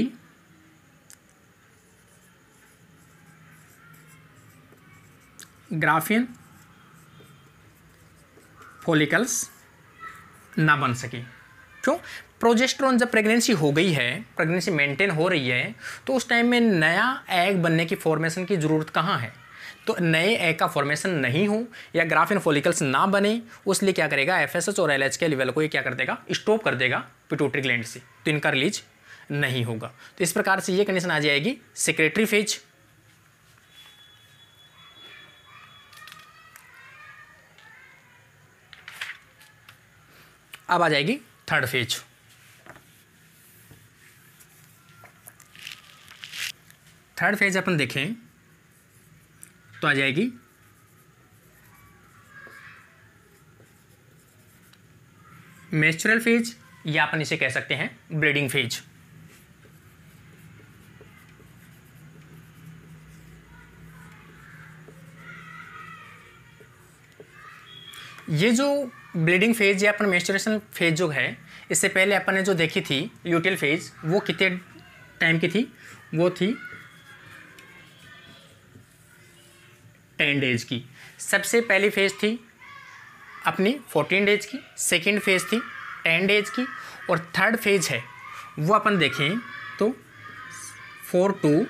ग्राफिन फोलिकल्स ना बन सके क्यों प्रोजेस्ट्रॉन जब प्रेगनेंसी हो गई है प्रेगनेंसी मेंटेन हो रही है तो उस टाइम में नया एग बनने की फॉर्मेशन की ज़रूरत कहाँ है तो नए एग का फॉर्मेशन नहीं हो या ग्राफिन फोलिकल्स ना बने उस लिए क्या करेगा एफ और एलएच के लेवल को ये क्या कर देगा स्टॉप कर देगा पिटोट्रिक ग्लैंड से तो इनका रिलीज नहीं होगा तो इस प्रकार से ये कंडीशन आ जाएगी सेक्रेटरी फेज अब आ जाएगी थर्ड फेज थर्ड फेज अपन देखें तो आ जाएगी मेस्चुरल फेज या अपन इसे कह सकते हैं ब्लीडिंग फेज ये जो ब्लीडिंग फेज या अपन मेस्टोरेशन फेज जो है इससे पहले अपन ने जो देखी थी यूटिल फेज वो कितने टाइम की थी वो थी टेन डेज की सबसे पहली फेज थी अपनी फोर्टीन डेज की सेकेंड फेज थी टेन डेज की और थर्ड फेज है वो अपन देखें तो फोर टू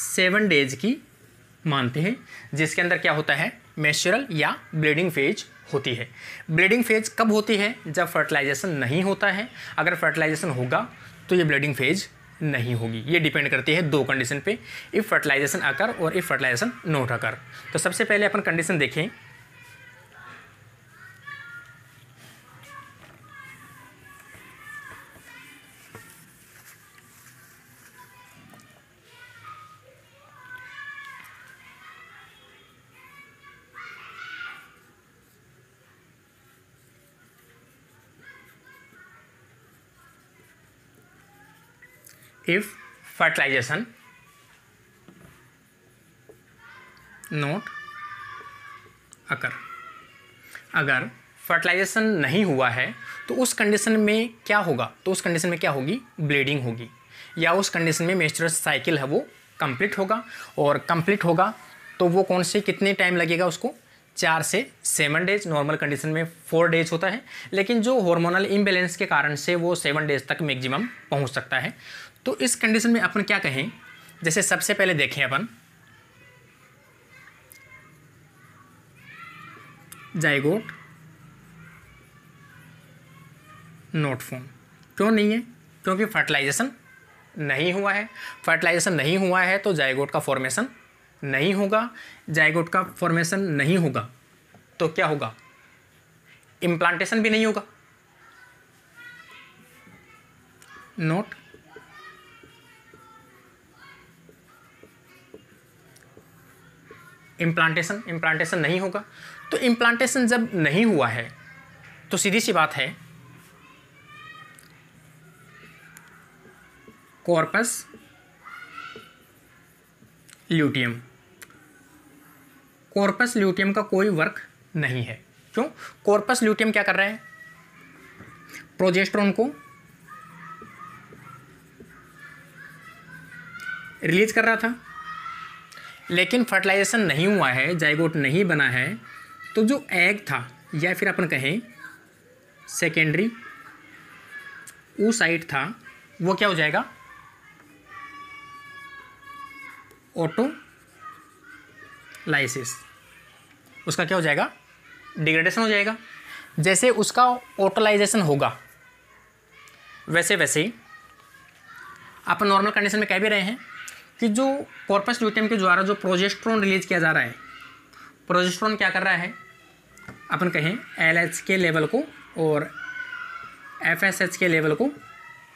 सेवन डेज की मानते हैं जिसके अंदर क्या होता है मेस्चुरल या ब्लीडिंग फेज होती है ब्लीडिंग फेज कब होती है जब फर्टिलाइजेशन नहीं होता है अगर फर्टिलाइजेशन होगा तो ये ब्लीडिंग फेज नहीं होगी ये डिपेंड करती है दो कंडीशन पे इफ़ फर्टिलाइजेशन आकर और इफ़ फर्टिलाइजेशन नोट आकर तो सबसे पहले अपन कंडीशन देखें if fertilization not occur अगर फर्टिलाइजेशन नहीं हुआ है तो उस कंडीशन में क्या होगा तो उस कंडीशन में क्या होगी ब्लीडिंग होगी या उस कंडीशन में मेस्ट्रल साइकिल है वो कंप्लीट होगा और कंप्लीट होगा तो वो कौन से कितने टाइम लगेगा उसको चार से सेवन डेज नॉर्मल कंडीशन में फोर डेज होता है लेकिन जो हार्मोनल इम्बेलेंस के कारण से वो सेवन डेज तक मैक्सिमम पहुंच सकता है तो इस कंडीशन में अपन क्या कहें जैसे सबसे पहले देखें अपन जाइगोट नोट क्यों नहीं है क्योंकि फर्टिलाइजेशन नहीं हुआ है फर्टिलाइजेशन नहीं हुआ है तो जाइगोट का फॉर्मेशन नहीं होगा जाइगोट का फॉर्मेशन नहीं होगा तो क्या होगा इम्प्लांटेशन भी नहीं होगा नोट इम्प्लांटेशन इम्प्लांटेशन नहीं होगा तो इम्प्लांटेशन जब नहीं हुआ है तो सीधी सी बात है कॉर्पस ल्यूटियम कॉर्पस ल्यूटियम का कोई वर्क नहीं है क्यों कॉर्पस ल्यूटियम क्या कर रहा है प्रोजेस्ट्रॉन को रिलीज कर रहा था लेकिन फर्टिलाइजेशन नहीं हुआ है जाइगोट नहीं बना है तो जो एग था या फिर अपन कहें सेकेंडरी ऊ साइट था वो क्या हो जाएगा लाइसिस उसका क्या हो जाएगा डिग्रेडेशन हो जाएगा जैसे उसका ऑटोलाइजेशन होगा वैसे वैसे आप नॉर्मल कंडीशन में कह भी रहे हैं कि जो कॉर्पस ल्यूटियम के द्वारा जो प्रोजेस्ट्रॉन रिलीज किया जा रहा है प्रोजेस्ट्रॉन क्या कर रहा है अपन कहें एल के लेवल को और एफ के लेवल को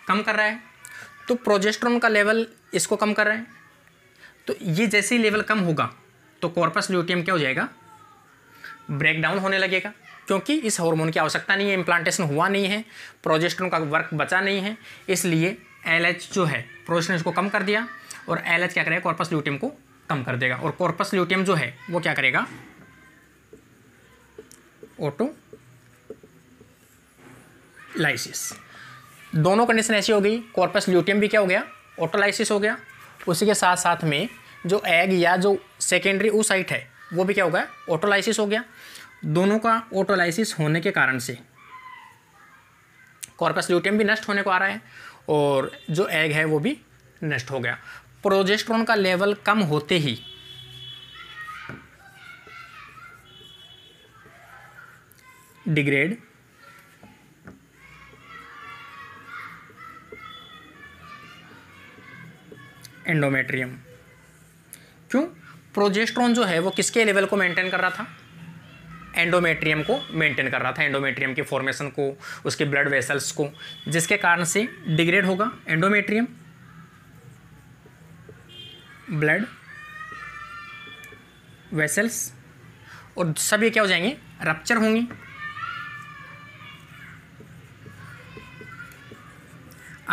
कम कर रहा है तो प्रोजेस्ट्रॉन का लेवल इसको कम कर रहा है तो ये जैसे ही लेवल कम होगा तो कॉर्पस ल्यूटियम क्या हो जाएगा ब्रेकडाउन होने लगेगा क्योंकि इस हार्मोन की आवश्यकता नहीं है इम्प्लांटेशन हुआ नहीं है प्रोजेस्ट्रॉन का वर्क बचा नहीं है इसलिए एल जो है प्रोजेस्ट्रॉन इसको कम कर दिया और एल क्या करेगा कॉर्पस ल्यूटियम को कम कर देगा और कॉर्पस ल्यूटियम जो है वो क्या करेगा ऑटो लाइसिस दोनों कंडीशन ऐसी हो गई कॉर्पस ल्यूटियम भी क्या हो गया ऑटोलाइसिस हो गया उसी के साथ साथ में जो एग या जो सेकेंडरी ऊसाइट है वो भी क्या हो गया ऑटोलाइसिस हो गया दोनों का ऑटोलाइसिस होने के कारण से कॉर्पस ल्यूटियम भी नष्ट होने को आ रहा है और जो एग है वो भी नष्ट हो गया प्रोजेस्ट्रॉन का लेवल कम होते ही डिग्रेड एंडोमेट्रियम क्यों प्रोजेस्ट्रॉन जो है वो किसके लेवल को मेंटेन कर रहा था एंडोमेट्रियम को मेंटेन कर रहा था एंडोमेट्रियम के फॉर्मेशन को उसके ब्लड वेसल्स को जिसके कारण से डिग्रेड होगा एंडोमेट्रियम ब्लड वेसल्स और सब ये क्या हो जाएंगे रप्चर होंगी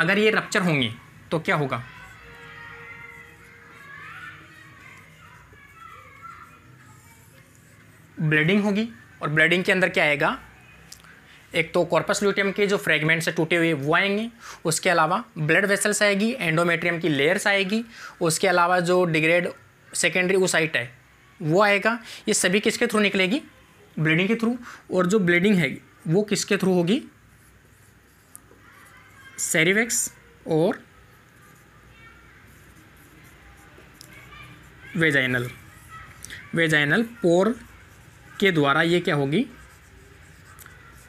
अगर ये रप्चर होंगे तो क्या होगा ब्लीडिंग होगी और ब्लीडिंग के अंदर क्या आएगा एक तो कॉर्पस ल्यूटियम के जो फ्रेगमेंट से टूटे हुए वो आएंगे उसके अलावा ब्लड वेसल्स आएगी एंडोमेट्रियम की लेयर्स आएगी उसके अलावा जो डिग्रेड सेकेंडरी ओसाइट है वो आएगा ये सभी किसके थ्रू निकलेगी ब्लीडिंग के थ्रू और जो ब्लीडिंग है वो किसके थ्रू होगी सेरिवेक्स और वेजाइनल वेजाइनल पोर के द्वारा ये क्या होगी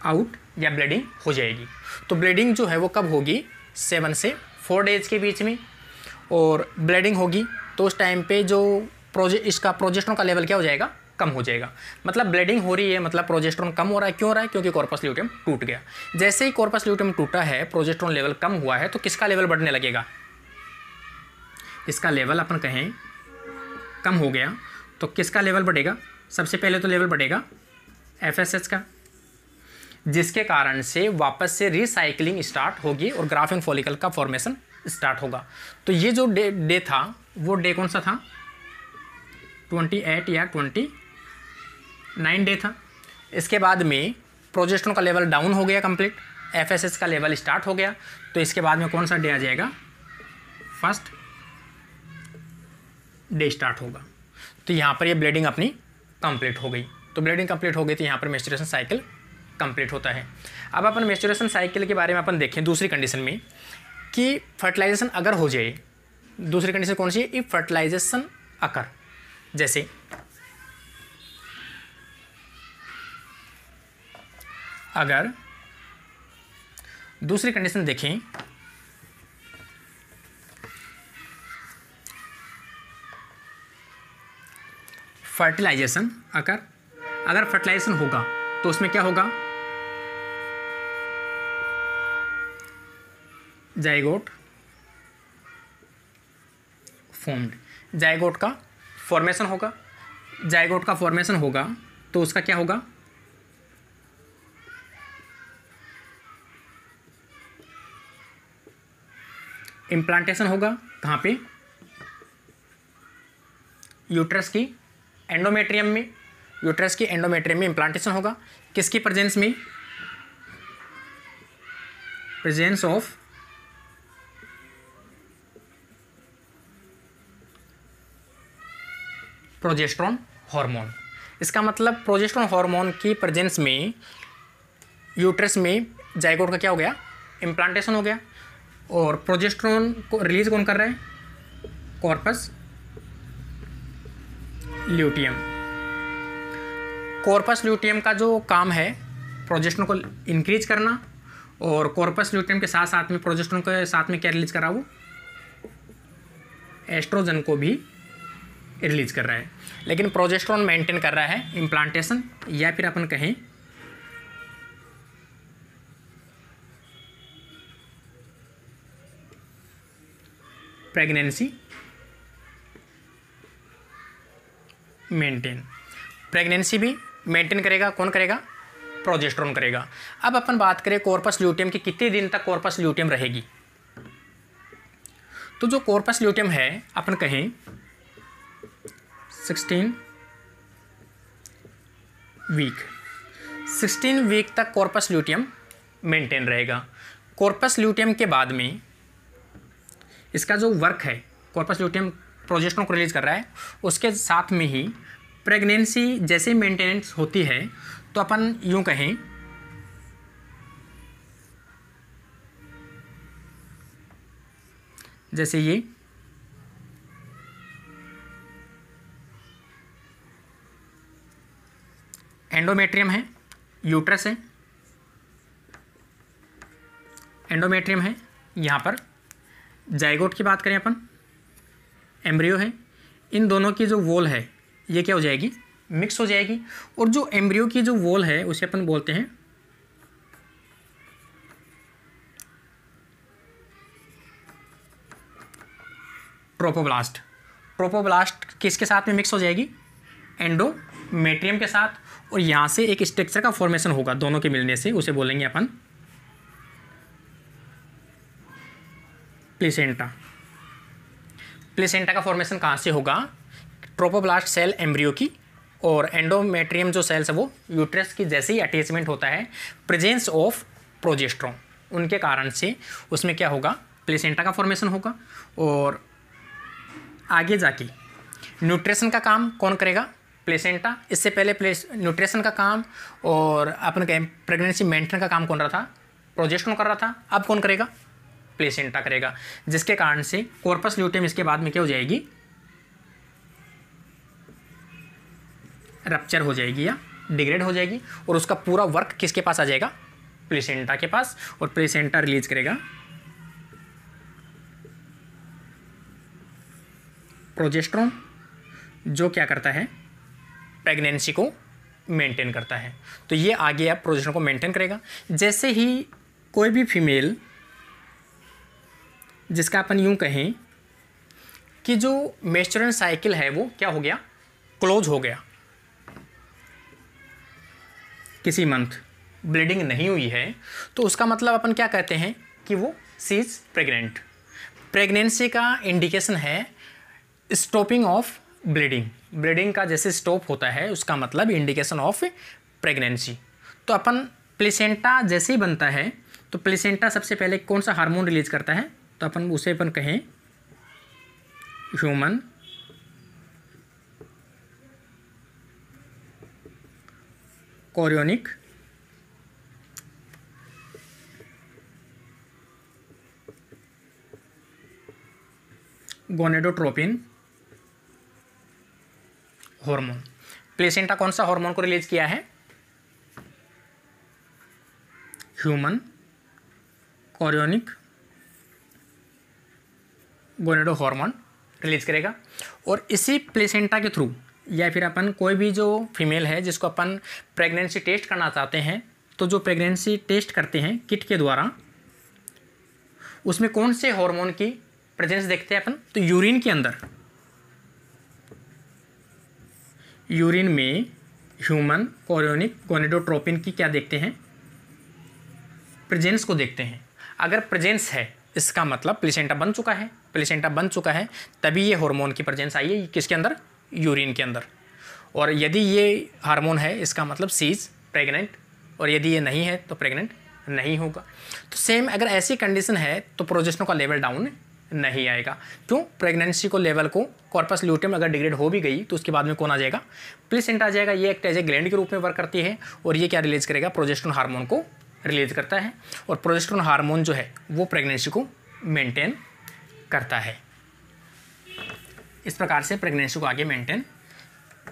आउट या ब्लीडिंग हो जाएगी तो ब्लीडिंग जो है वो कब होगी सेवन से फोर डेज के बीच में और ब्लीडिंग होगी तो उस टाइम पे जो प्रोजे इसका प्रोजेस्ट्रोन का लेवल क्या हो जाएगा कम हो जाएगा मतलब ब्लीडिंग हो रही है मतलब प्रोजेस्ट्रोन कम हो रहा है क्यों हो रहा है क्योंकि कॉर्पस ल्यूटियम टूट गया जैसे ही कॉर्पस ल्यूटियम टूटा है प्रोजेस्ट्रोन लेवल कम हुआ है तो किसका लेवल बढ़ने लगेगा इसका लेवल अपन कहें कम हो गया तो किसका लेवल बढ़ेगा सबसे पहले तो लेवल बढ़ेगा एफ का जिसके कारण से वापस से रिसाइकिलिंग स्टार्ट होगी और ग्राफिन फॉलिकल का फॉर्मेशन स्टार्ट होगा तो ये जो डे डे था वो डे कौन सा था ट्वेंटी एट या ट्वेंटी नाइन डे था इसके बाद में प्रोजेस्ट्रोन का लेवल डाउन हो गया कंप्लीट एफ का लेवल स्टार्ट हो गया तो इसके बाद में कौन सा डे आ जाएगा फर्स्ट डे स्टार्ट होगा तो यहाँ पर ये ब्लीडिंग अपनी कंप्लीट हो गई तो ब्लीडिंग कंप्लीट हो गई तो यहाँ पर मेस्ट्रेशन साइकिल कंप्लीट होता है अब अपन मेचुरेशन साइकिल के बारे में अपन देखें दूसरी कंडीशन में कि फर्टिलाइजेशन अगर हो जाए दूसरी कंडीशन कौन सी है इफ फर्टिलाइजेशन अकर जैसे अगर दूसरी कंडीशन देखें फर्टिलाइजेशन अगर अगर फर्टिलाइजेशन होगा तो उसमें क्या होगा जाइगोट फॉर्म्ड जायगोट का फॉर्मेशन होगा जायगोट का फॉर्मेशन होगा तो उसका क्या होगा इम्प्लांटेशन होगा कहाँ पे यूट्रस की एंडोमेट्रियम में यूट्रस की एंडोमेट्रियम में इम्प्लांटेशन होगा किसकी प्रेजेंस में प्रेजेंस ऑफ प्रोजेस्ट्रॉन हार्मोन इसका मतलब प्रोजेस्ट्रॉन हार्मोन की प्रजेंस में यूट्रस में जाइगोट का क्या हो गया इम्प्लांटेशन हो गया और प्रोजेस्ट्रॉन को रिलीज कौन कर रहा है कॉर्पस ल्यूटियम कॉर्पस ल्यूटियम का जो काम है प्रोजेस्ट्रॉन को इंक्रीज करना और कॉर्पस ल्यूटियम के साथ साथ में प्रोजेस्ट्रॉन के साथ में क्या रिलीज करा वो एस्ट्रोजन को भी रिलीज कर रहा है लेकिन प्रोजेस्ट्रॉन मेंटेन कर रहा है इम्प्लांटेशन या फिर अपन कहें प्रेगनेंसी मेंटेन प्रेगनेंसी भी मेंटेन करेगा कौन करेगा प्रोजेस्ट्रॉन करेगा अब अपन बात करें कॉर्पस ल्यूटियम की कितने दिन तक कॉर्पस ल्यूटियम रहेगी तो जो कॉर्पस ल्यूटियम है अपन कहें 16 वीक सिक्सटीन वीक तक कॉर्पस ल्यूटियम मेंटेन रहेगा कॉर्पस ल्यूटियम के बाद में इसका जो वर्क है कॉर्पस ल्यूटियम प्रोजेस्ट्रोन को रिलीज कर रहा है उसके साथ में ही प्रेगनेंसी जैसे मेंटेनेंस होती है तो अपन यूँ कहें जैसे ये एंडोमेट्रियम है यूट्रस है एंडोमेट्रियम है यहाँ पर जाइगोट की बात करें अपन एम्ब्रियो है इन दोनों की जो वोल है ये क्या हो जाएगी मिक्स हो जाएगी और जो एम्ब्रियो की जो वोल है उसे अपन बोलते हैं ट्रोपोब्लास्ट ट्रोपोब्लास्ट किसके साथ में मिक्स हो जाएगी एंडोमेट्रियम के साथ और यहाँ से एक स्ट्रक्चर का फॉर्मेशन होगा दोनों के मिलने से उसे बोलेंगे अपन प्लेसेंटा प्लेसेंटा का फॉर्मेशन कहाँ से होगा ट्रोपोब्लास्ट सेल एम्ब्रियो की और एंडोमेट्रियम जो सेल्स है वो यूट्रस की जैसे ही अटैचमेंट होता है प्रेजेंस ऑफ प्रोजेस्ट्रॉन उनके कारण से उसमें क्या होगा प्लेसेंटा का फॉर्मेशन होगा और आगे जाके न्यूट्रिशन का काम कौन करेगा प्लेसेंटा इससे पहले प्लेस न्यूट्रिशन का काम और अपन कहें प्रेगनेंसी मेंटेन का काम कौन रहा था प्रोजेस्टन कर रहा था अब कौन करेगा प्लेसेंटा करेगा जिसके कारण से कॉर्पस ल्यूटियम इसके बाद में क्या हो जाएगी रप्चर हो जाएगी या डिग्रेड हो जाएगी और उसका पूरा वर्क किसके पास आ जाएगा प्लेसेंटा के पास और प्लेसेंटा रिलीज करेगा प्रोजेस्ट्रॉन जो क्या करता है प्रेगनेंसी को मेंटेन करता है तो ये आगे आप पोजिशन को मेंटेन करेगा जैसे ही कोई भी फीमेल जिसका अपन यूं कहें कि जो मेस्चुरन साइकिल है वो क्या हो गया क्लोज हो गया किसी मंथ ब्लीडिंग नहीं हुई है तो उसका मतलब अपन क्या कहते हैं कि वो सी इज़ प्रेगनेंट प्रेगनेंसी का इंडिकेशन है स्टॉपिंग ऑफ ब्लीडिंग ब्लीडिंग का जैसे स्टॉप होता है उसका मतलब इंडिकेशन ऑफ प्रेगनेंसी तो अपन प्लेसेंटा जैसे ही बनता है तो प्लेसेंटा सबसे पहले कौन सा हार्मोन रिलीज करता है तो अपन उसे अपन कहें human chorionic gonadotropin hormone placenta कौन सा हार्मोन को रिलीज किया है human chorionic gonado hormone release करेगा और इसी प्लेसेंटा के थ्रू या फिर अपन कोई भी जो फीमेल है जिसको अपन प्रेगनेंसी टेस्ट करना चाहते हैं तो जो प्रेगनेंसी टेस्ट करते हैं किट के द्वारा उसमें कौन से हार्मोन की प्रेजेंस देखते हैं अपन तो यूरिन के अंदर यूरिन में ह्यूमन कोरियोनिक गोनेडोट्रोपिन की क्या देखते हैं प्रेजेंस को देखते हैं अगर प्रेजेंस है इसका मतलब प्लेसेंटा बन चुका है प्लेसेंटा बन चुका है तभी ये हार्मोन की प्रेजेंस आई है किसके अंदर यूरिन के अंदर और यदि ये हार्मोन है इसका मतलब सीज प्रेग्नेंट और यदि ये नहीं है तो प्रेग्नेंट नहीं होगा तो सेम अगर ऐसी कंडीशन है तो प्रोजेस्टो का लेवल डाउन नहीं आएगा क्यों तो प्रेगनेंसी को लेवल को कॉर्पस ल्यूटियम अगर डिग्रेड हो भी गई तो उसके बाद में कौन आ जाएगा प्लेसेंटा आ जाएगा ये एक एज ए ग्लैंड के रूप में वर्क करती है और ये क्या रिलीज करेगा प्रोजेस्ट्रोन हार्मोन को रिलीज करता है और प्रोजेस्ट्रोन हार्मोन जो है वो प्रेगनेंसी को मेंटेन करता है इस प्रकार से प्रेगनेंसी को आगे मेंटेन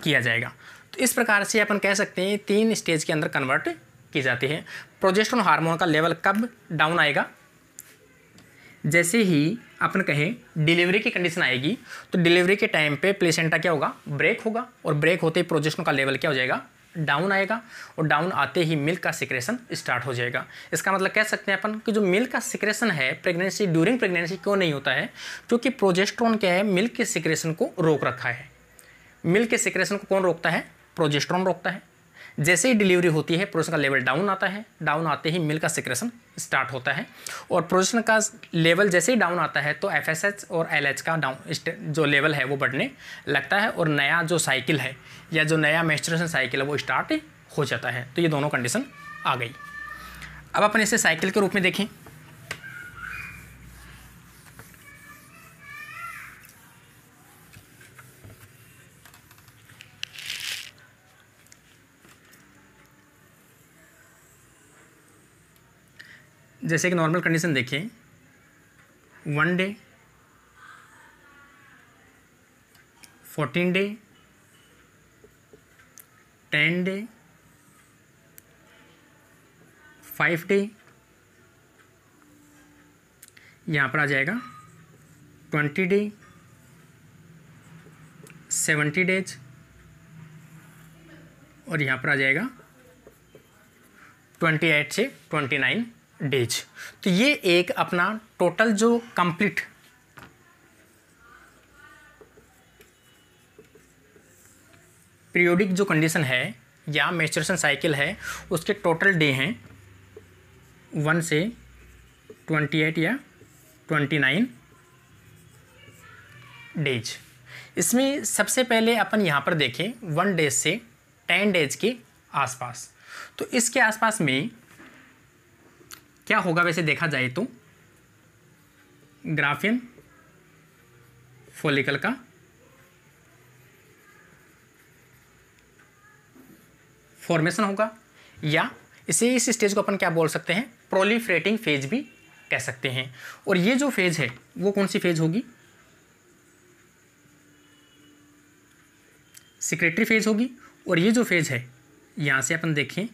किया जाएगा तो इस प्रकार से अपन कह सकते हैं तीन स्टेज के अंदर कन्वर्ट की जाती है प्रोजेस्ट्रोन हार्मोन का लेवल कब डाउन आएगा जैसे ही अपन कहें डिलीवरी की कंडीशन आएगी तो डिलीवरी के टाइम पे प्लेसेंटा क्या होगा ब्रेक होगा और ब्रेक होते ही प्रोजेस्ट्रोन का लेवल क्या हो जाएगा डाउन आएगा और डाउन आते ही मिल्क का सिक्रेशन स्टार्ट हो जाएगा इसका मतलब कह सकते हैं अपन कि जो मिल्क का सिक्रेशन है प्रेगनेंसी ड्यूरिंग प्रेगनेंसी क्यों नहीं होता है क्योंकि प्रोजेस्ट्रॉन क्या है मिल्क के सिक्रेशन को रोक रखा है मिल्क के सिक्रेशन को कौन रोकता है प्रोजेस्ट्रॉन रोकता है जैसे ही डिलीवरी होती है प्रोजेस्टेरॉन का लेवल डाउन आता है डाउन आते ही मिल्क का सिक्रेशन स्टार्ट होता है और प्रोजेक्शन का लेवल जैसे ही डाउन आता है तो एफ और एल का डाउन जो लेवल है वो बढ़ने लगता है और नया जो साइकिल है या जो नया मेस्ट्रेशन साइकिल है वो स्टार्ट हो जाता है तो ये दोनों कंडीशन आ गई अब अपन इसे साइकिल के रूप में देखें जैसे कि नॉर्मल कंडीशन देखिए one day fourteen day ten day five day यहाँ पर आ जाएगा ट्वेंटी डे सेवेंटी डेज और यहाँ पर आ जाएगा ट्वेंटी एट से ट्वेंटी नाइन डेज तो ये एक अपना टोटल जो कंप्लीट पीरियोडिक जो कंडीशन है या मेचुरेशन साइकिल है उसके टोटल डे हैं वन से ट्वेंटी एट या ट्वेंटी नाइन डेज इसमें सबसे पहले अपन यहाँ पर देखें वन डेज से टेन डेज के आसपास तो इसके आसपास में क्या होगा वैसे देखा जाए तो ग्राफिन फोलिकल का फॉर्मेशन होगा या इसे इस स्टेज को अपन क्या बोल सकते हैं प्रोलीफ्रेटिंग फेज भी कह सकते हैं और ये जो फेज है वो कौन सी फेज होगी सिक्रेटरी फेज होगी और ये जो फेज है यहां से अपन देखें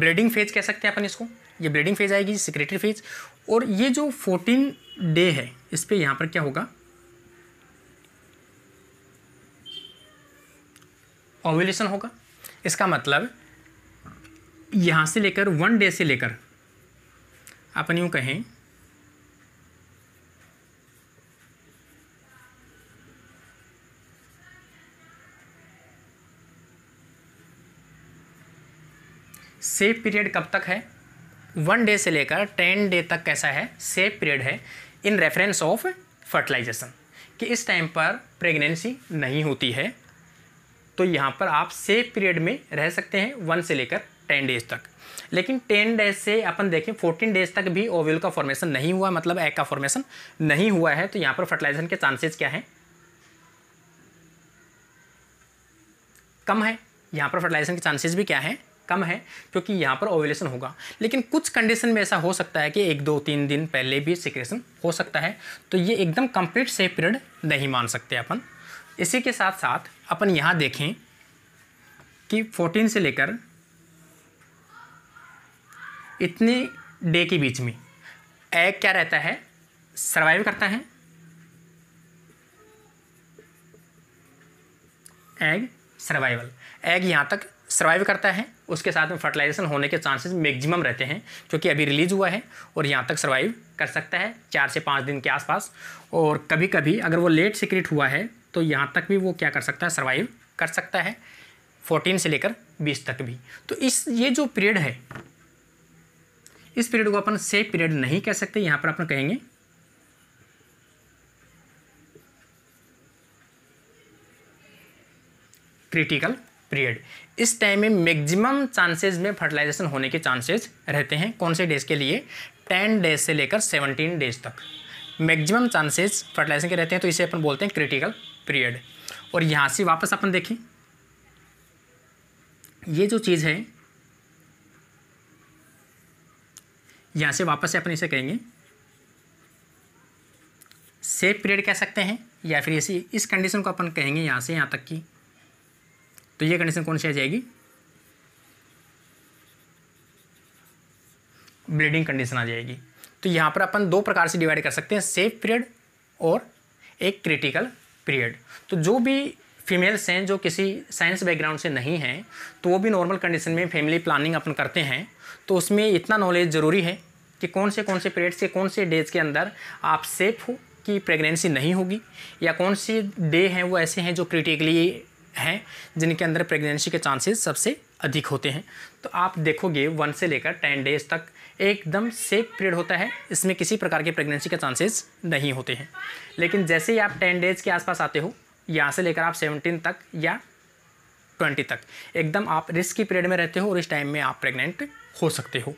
ब्लीडिंग फेज कह सकते हैं अपन इसको ये ब्लीडिंग फेज आएगी सिक्रेटरी फेज और ये जो फोर्टीन डे है इस पर यहाँ पर क्या होगा ओव्यूलेशन होगा इसका मतलब यहाँ से लेकर वन डे से लेकर अपन यूँ कहें सेफ पीरियड कब तक है वन डे से लेकर टेन डे तक कैसा है सेफ पीरियड है इन रेफरेंस ऑफ फर्टिलाइजेशन कि इस टाइम पर प्रेगनेंसी नहीं होती है तो यहाँ पर आप सेफ पीरियड में रह सकते हैं वन से लेकर टेन डेज तक लेकिन टेन डेज से अपन देखें फोर्टीन डेज तक भी ओवल का फॉर्मेशन नहीं हुआ मतलब एग का फॉर्मेशन नहीं हुआ है तो यहाँ पर फर्टिलाइजेशन के चांसेस क्या हैं कम है यहाँ पर फर्टिलाइजेशन के चांसेस भी क्या हैं कम है क्योंकि यहाँ पर ओवलेशन होगा लेकिन कुछ कंडीशन में ऐसा हो सकता है कि एक दो तीन दिन पहले भी सिक्रेशन हो सकता है तो ये एकदम कंप्लीट सेफ पीरियड नहीं मान सकते अपन इसी के साथ साथ अपन यहाँ देखें कि फोर्टीन से लेकर इतने डे के बीच में एग क्या रहता है सर्वाइव करता है एग सर्वाइवल एग यहाँ तक सर्वाइव करता है उसके साथ में फर्टिलाइजेशन होने के चांसेस मैक्सिमम रहते हैं क्योंकि अभी रिलीज़ हुआ है और यहाँ तक सर्वाइव कर सकता है चार से पाँच दिन के आसपास और कभी कभी अगर वो लेट सिक्रेट हुआ है तो यहाँ तक भी वो क्या कर सकता है सर्वाइव कर सकता है फोर्टीन से लेकर बीस तक भी तो इस ये जो पीरियड है इस पीरियड को अपन सेफ पीरियड नहीं कह सकते यहाँ पर अपन कहेंगे क्रिटिकल पीरियड इस टाइम में मैक्सिमम चांसेस में फर्टिलाइजेशन होने के चांसेस रहते हैं कौन से डेज के लिए टेन डेज से लेकर सेवनटीन डेज तक मैक्सिमम चांसेस फर्टिलाइजेशन के रहते हैं तो इसे अपन बोलते हैं क्रिटिकल पीरियड और यहाँ से वापस अपन देखें ये जो चीज़ है यहाँ से वापस अपन इसे कहेंगे सेफ पीरियड कह सकते हैं या फिर इसी इस कंडीशन को अपन कहेंगे यहाँ से यहाँ तक की तो ये कंडीशन कौन सी आ जाएगी ब्लीडिंग कंडीशन आ जाएगी तो यहाँ पर अपन दो प्रकार से डिवाइड कर सकते हैं सेफ पीरियड और एक क्रिटिकल पीरियड तो जो भी फीमेल्स हैं जो किसी साइंस बैकग्राउंड से नहीं हैं तो वो भी नॉर्मल कंडीशन में फैमिली प्लानिंग अपन करते हैं तो उसमें इतना नॉलेज ज़रूरी है कि कौन से कौन से पीरियड्स के कौन से डेज के अंदर आप सेफ हो कि प्रेगनेंसी नहीं होगी या कौन से डे हैं वो ऐसे हैं जो क्रिटिकली हैं जिनके अंदर प्रेगनेंसी के चांसेस सबसे अधिक होते हैं तो आप देखोगे वन से लेकर टेन डेज तक एकदम सेफ पीरियड होता है इसमें किसी प्रकार के प्रेगनेंसी के चांसेस नहीं होते हैं लेकिन जैसे ही आप टेन डेज के आसपास आते हो यहाँ से लेकर आप सेवनटीन तक या ट्वेंटी तक एकदम आप रिस्क की पीरियड में रहते हो और इस टाइम में आप प्रेगनेंट हो सकते हो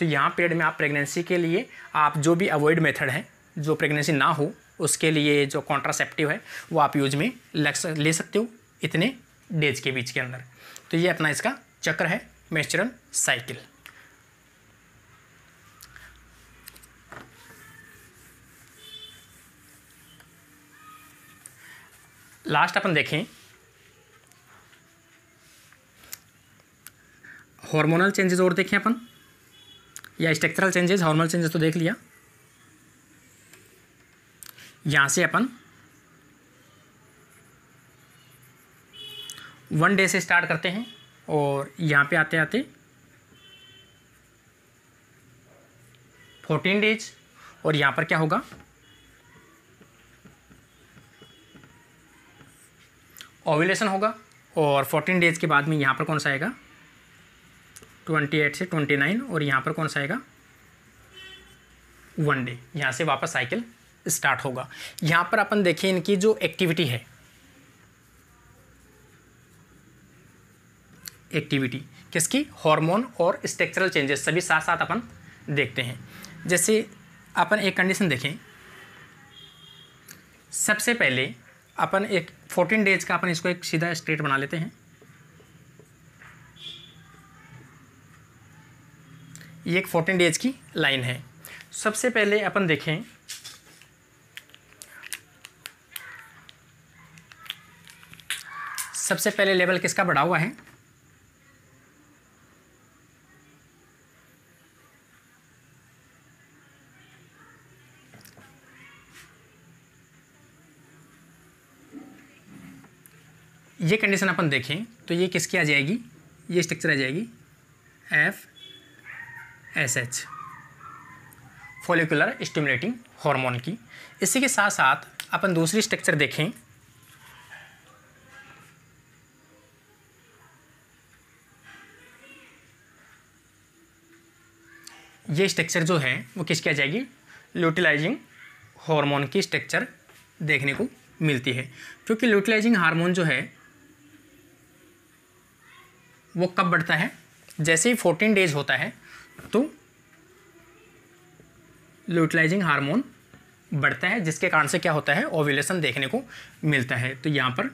तो यहाँ पीरियड में आप प्रेगनेंसी के लिए आप जो भी अवॉइड मेथड हैं जो प्रेगनेंसी ना हो उसके लिए जो कॉन्ट्रासेप्टिव है वो आप यूज में ले सकते हो इतने डेज के बीच के अंदर तो ये अपना इसका चक्र है मेस्चुरल साइकिल लास्ट अपन देखें हार्मोनल चेंजेस और देखें अपन या स्ट्रक्चरल चेंजेस हार्मोनल चेंजेस तो देख लिया यहाँ से अपन वन डे से स्टार्ट करते हैं और यहाँ पे आते आते फोर्टीन डेज और यहाँ पर क्या होगा ओविलेशन होगा और फोर्टीन डेज के बाद में यहाँ पर कौन सा आएगा ट्वेंटी एट से ट्वेंटी नाइन और यहाँ पर कौन सा आएगा वन डे यहाँ से वापस साइकिल स्टार्ट होगा यहाँ पर अपन देखें इनकी जो एक्टिविटी है एक्टिविटी किसकी हार्मोन और स्ट्रक्चरल चेंजेस सभी साथ साथ अपन देखते हैं जैसे अपन एक कंडीशन देखें सबसे पहले अपन एक फोर्टीन डेज का अपन इसको एक सीधा स्ट्रेट बना लेते हैं ये एक फोर्टीन डेज की लाइन है सबसे पहले अपन देखें सबसे पहले लेवल किसका बढ़ा हुआ है ये कंडीशन अपन देखें तो ये किसकी आ जाएगी ये स्ट्रक्चर आ जाएगी F S H follicular stimulating hormone की इसी के साथ साथ अपन दूसरी स्ट्रक्चर देखें ये स्ट्रक्चर जो है वो किसकी आ जाएगी ल्यूटिलाइजिंग हार्मोन की स्ट्रक्चर देखने को मिलती है क्योंकि ल्यूटिलाइजिंग हार्मोन जो है वो कब बढ़ता है जैसे ही फोर्टीन डेज होता है तो ल्यूटिलाइजिंग हार्मोन बढ़ता है जिसके कारण से क्या होता है ओव्यूलेशन देखने को मिलता है तो यहाँ पर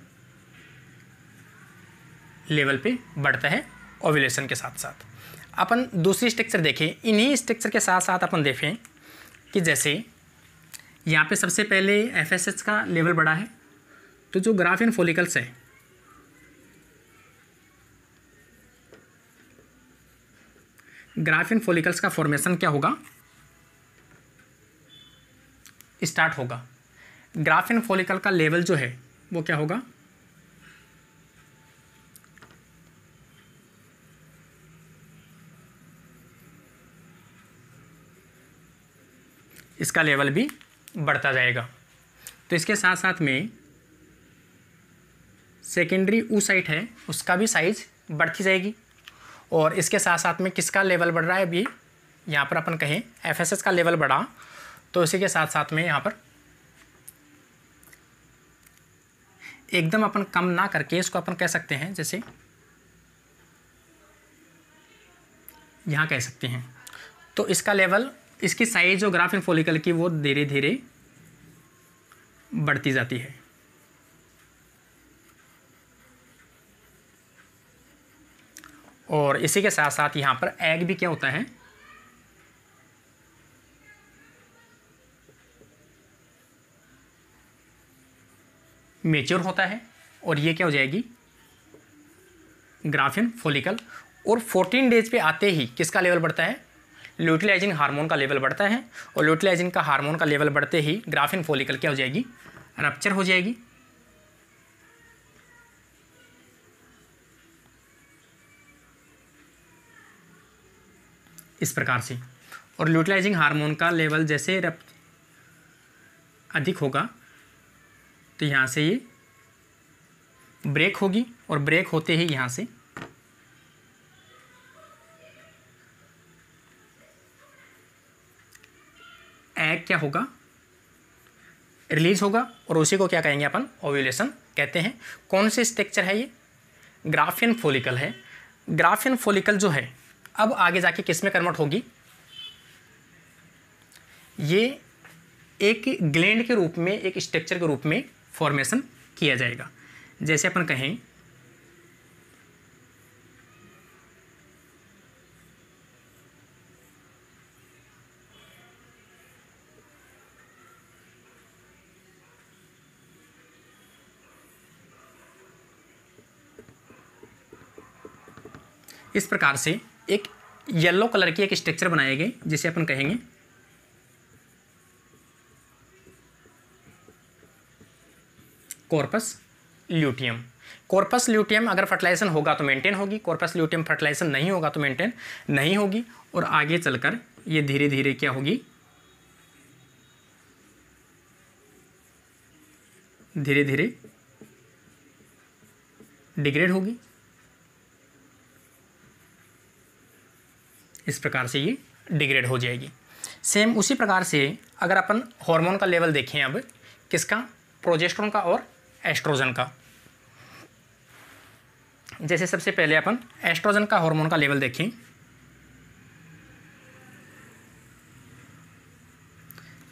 लेवल पे बढ़ता है ओव्यूलेशन के साथ साथ अपन दूसरी स्ट्रक्चर देखें इन्हीं स्ट्रक्चर के साथ साथ अपन देखें कि जैसे यहाँ पे सबसे पहले एफ का लेवल बढ़ा है तो जो ग्राफिन फोलिकल्स है ग्राफिन फोलिकल्स का फॉर्मेशन क्या होगा स्टार्ट होगा ग्राफिन फोलिकल का लेवल जो है वो क्या होगा इसका लेवल भी बढ़ता जाएगा तो इसके साथ साथ में सेकेंड्री ऊ साइट है उसका भी साइज़ बढ़ती जाएगी और इसके साथ साथ में किसका लेवल बढ़ रहा है अभी यहाँ पर अपन कहें एफ का लेवल बढ़ा तो इसी के साथ साथ में यहाँ पर एकदम अपन कम ना करके इसको अपन कह सकते हैं जैसे यहाँ कह सकते हैं तो इसका लेवल इसकी साइज और ग्राफ इन फोलिकल की वो धीरे धीरे बढ़ती जाती है और इसी के साथ साथ यहाँ पर एग भी क्या होता है मेच्योर होता है और ये क्या हो जाएगी ग्राफिन फोलिकल और 14 डेज पे आते ही किसका लेवल बढ़ता है ल्यूटिलाइजिंग हार्मोन का लेवल बढ़ता है और ल्यूटिलाइजिंग का हार्मोन का लेवल बढ़ते ही ग्राफिन फोलिकल क्या हो जाएगी रप्चर हो जाएगी इस प्रकार से और ल्यूटिलाइजिंग हार्मोन का लेवल जैसे रप अधिक होगा तो यहाँ से ये ब्रेक होगी और ब्रेक होते ही यहाँ से एग क्या होगा रिलीज होगा और उसी को क्या कहेंगे अपन ओव्यूलेशन कहते हैं कौन से स्ट्रक्चर है ये ग्राफियन फोलिकल है ग्राफियन फोलिकल जो है अब आगे जाके किस में कन्वर्ट होगी ये एक ग्लैंड के रूप में एक स्ट्रक्चर के रूप में फॉर्मेशन किया जाएगा जैसे अपन कहें इस प्रकार से एक येलो कलर की एक स्ट्रक्चर बनाई गई जिसे अपन कहेंगे कॉर्पस ल्यूटियम कॉर्पस ल्यूटियम अगर फर्टिलाइजेशन होगा तो मेंटेन होगी कॉर्पस ल्यूटियम फर्टिलाइजेशन नहीं होगा तो मेंटेन नहीं होगी और आगे चलकर ये धीरे धीरे क्या होगी धीरे धीरे डिग्रेड होगी इस प्रकार से ये डिग्रेड हो जाएगी सेम उसी प्रकार से अगर अपन हार्मोन का लेवल देखें अब किसका प्रोजेस्ट्रोन का और एस्ट्रोजन का जैसे सबसे पहले अपन एस्ट्रोजन का हार्मोन का लेवल देखें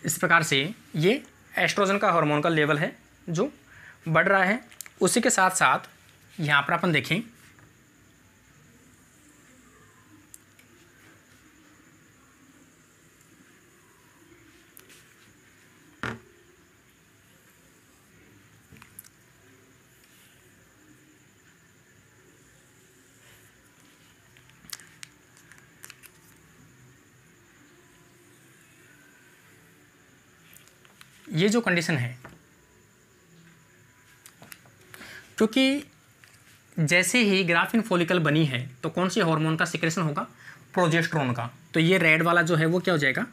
इस प्रकार से ये एस्ट्रोजन का हार्मोन का लेवल है जो बढ़ रहा है उसी के साथ साथ यहाँ पर अपन देखें ये जो कंडीशन है क्योंकि जैसे ही ग्राफिन फोलिकल बनी है तो कौन से हार्मोन का सिक्रेशन होगा प्रोजेस्ट्रोन का तो ये रेड वाला जो है वो क्या हो जाएगा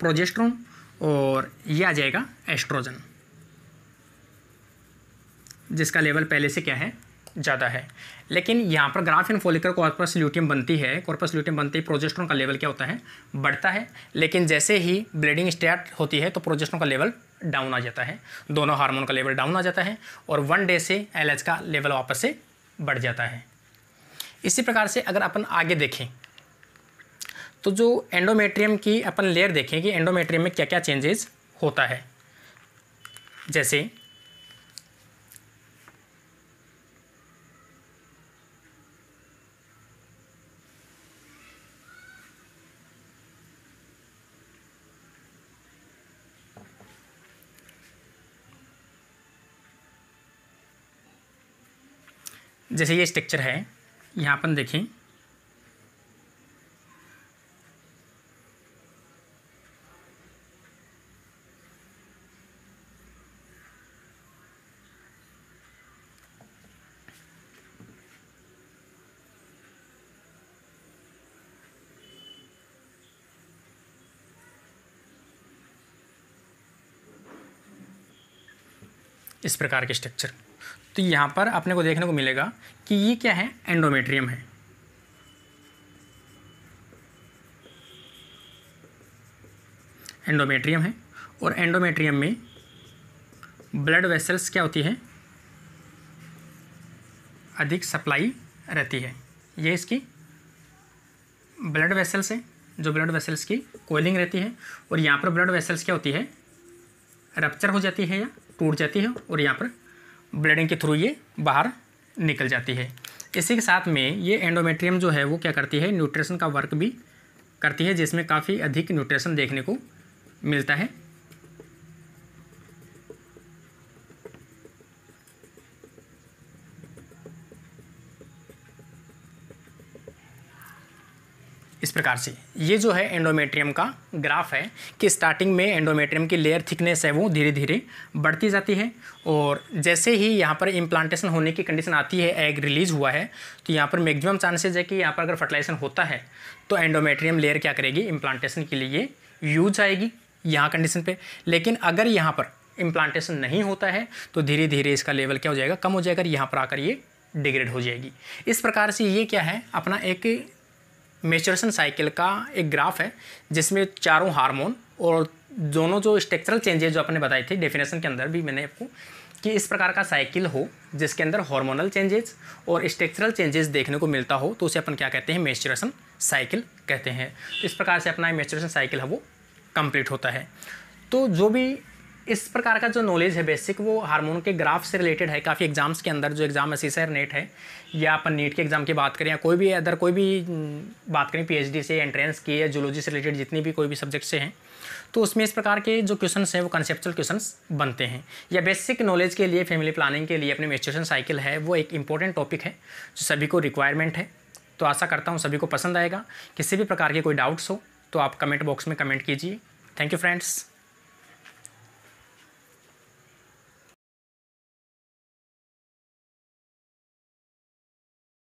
प्रोजेस्ट्रोन और ये आ जाएगा एस्ट्रोजन जिसका लेवल पहले से क्या है ज़्यादा है लेकिन यहाँ पर ग्राफिन फोलिकर कॉर्पस ल्यूटियम बनती है कॉर्पस ल्यूटियम बनती है प्रोजेस्ट्रोन का लेवल क्या होता है बढ़ता है लेकिन जैसे ही ब्लीडिंग स्टार्ट होती है तो प्रोजेस्ट्रोन का लेवल डाउन आ जाता है दोनों हार्मोन का लेवल डाउन आ जाता है और वन डे से एल का लेवल वापस से बढ़ जाता है इसी प्रकार से अगर अपन आगे देखें तो जो एंडोमेट्रियम की अपन लेयर देखें कि एंडोमेट्रियम में क्या क्या चेंजेस होता है जैसे जैसे ये स्ट्रक्चर है यहाँ पर देखें इस प्रकार के स्ट्रक्चर तो यहाँ पर अपने को देखने को मिलेगा कि ये क्या है एंडोमेट्रियम है एंडोमेट्रियम है और एंडोमेट्रियम में ब्लड वेसल्स क्या होती है अधिक सप्लाई रहती है ये इसकी ब्लड वेसल्स है जो ब्लड वेसल्स की कोयलिंग रहती है और यहाँ पर ब्लड वेसल्स क्या होती है रप्चर हो जाती है या टूट जाती है और यहाँ पर ब्लीडिंग के थ्रू ये बाहर निकल जाती है इसी के साथ में ये एंडोमेट्रियम जो है वो क्या करती है न्यूट्रिशन का वर्क भी करती है जिसमें काफ़ी अधिक न्यूट्रिशन देखने को मिलता है प्रकार से ये जो है एंडोमेट्रियम का ग्राफ है कि स्टार्टिंग में एंडोमेट्रियम की लेयर थिकनेस है वो धीरे धीरे बढ़ती जाती है और जैसे ही यहाँ पर इम्प्लांटेशन होने की कंडीशन आती है एग रिलीज़ हुआ है तो यहाँ पर मैक्सिमम चांसेज है कि यहाँ पर अगर फर्टिलाइजेशन होता है तो एंडोमेट्रियम लेयर क्या करेगी इम्प्लांटेशन के लिए यूज आएगी यहाँ कंडीशन पर लेकिन अगर यहाँ पर इम्प्लांटेशन नहीं होता है तो धीरे धीरे इसका लेवल क्या हो जाएगा कम हो जाएगा यहाँ पर आकर ये डिग्रेड हो जाएगी इस प्रकार से ये क्या है अपना एक मेचुरेशन साइकिल का एक ग्राफ है जिसमें चारों हार्मोन और दोनों जो स्ट्रक्चरल चेंजेस जो आपने बताए थे डेफिनेशन के अंदर भी मैंने आपको कि इस प्रकार का साइकिल हो जिसके अंदर हार्मोनल चेंजेस और स्ट्रक्चरल चेंजेस देखने को मिलता हो तो उसे अपन क्या कहते हैं मेचुरेशन साइकिल कहते हैं इस प्रकार से अपना मेचुरेशन साइकिल है वो कंप्लीट होता है तो जो भी इस प्रकार का जो नॉलेज है बेसिक वो हार्मोन के ग्राफ से रिलेटेड है काफ़ी एग्जाम्स के अंदर जो एग्ज़ाम एस नेट है या अपन नीट के एग्ज़ाम की बात करें या कोई भी अदर कोई भी बात करें पीएचडी से एंट्रेंस की या जूलॉजी से रिलेटेड जितनी भी कोई भी सब्जेक्ट से हैं तो उसमें इस प्रकार के जो क्वेश्चन हैं वो कंसेप्चुअल क्वेश्चन बनते हैं या बेसिक नॉलेज के लिए फैमिली प्लानिंग के लिए अपने मेस्ट्रेशन साइकिल है वो एक इंपॉर्टेंट टॉपिक है जो सभी को रिक्वायरमेंट है तो आशा करता हूँ सभी को पसंद आएगा किसी भी प्रकार के कोई डाउट्स हो तो आप कमेंट बॉक्स में कमेंट कीजिए थैंक यू फ्रेंड्स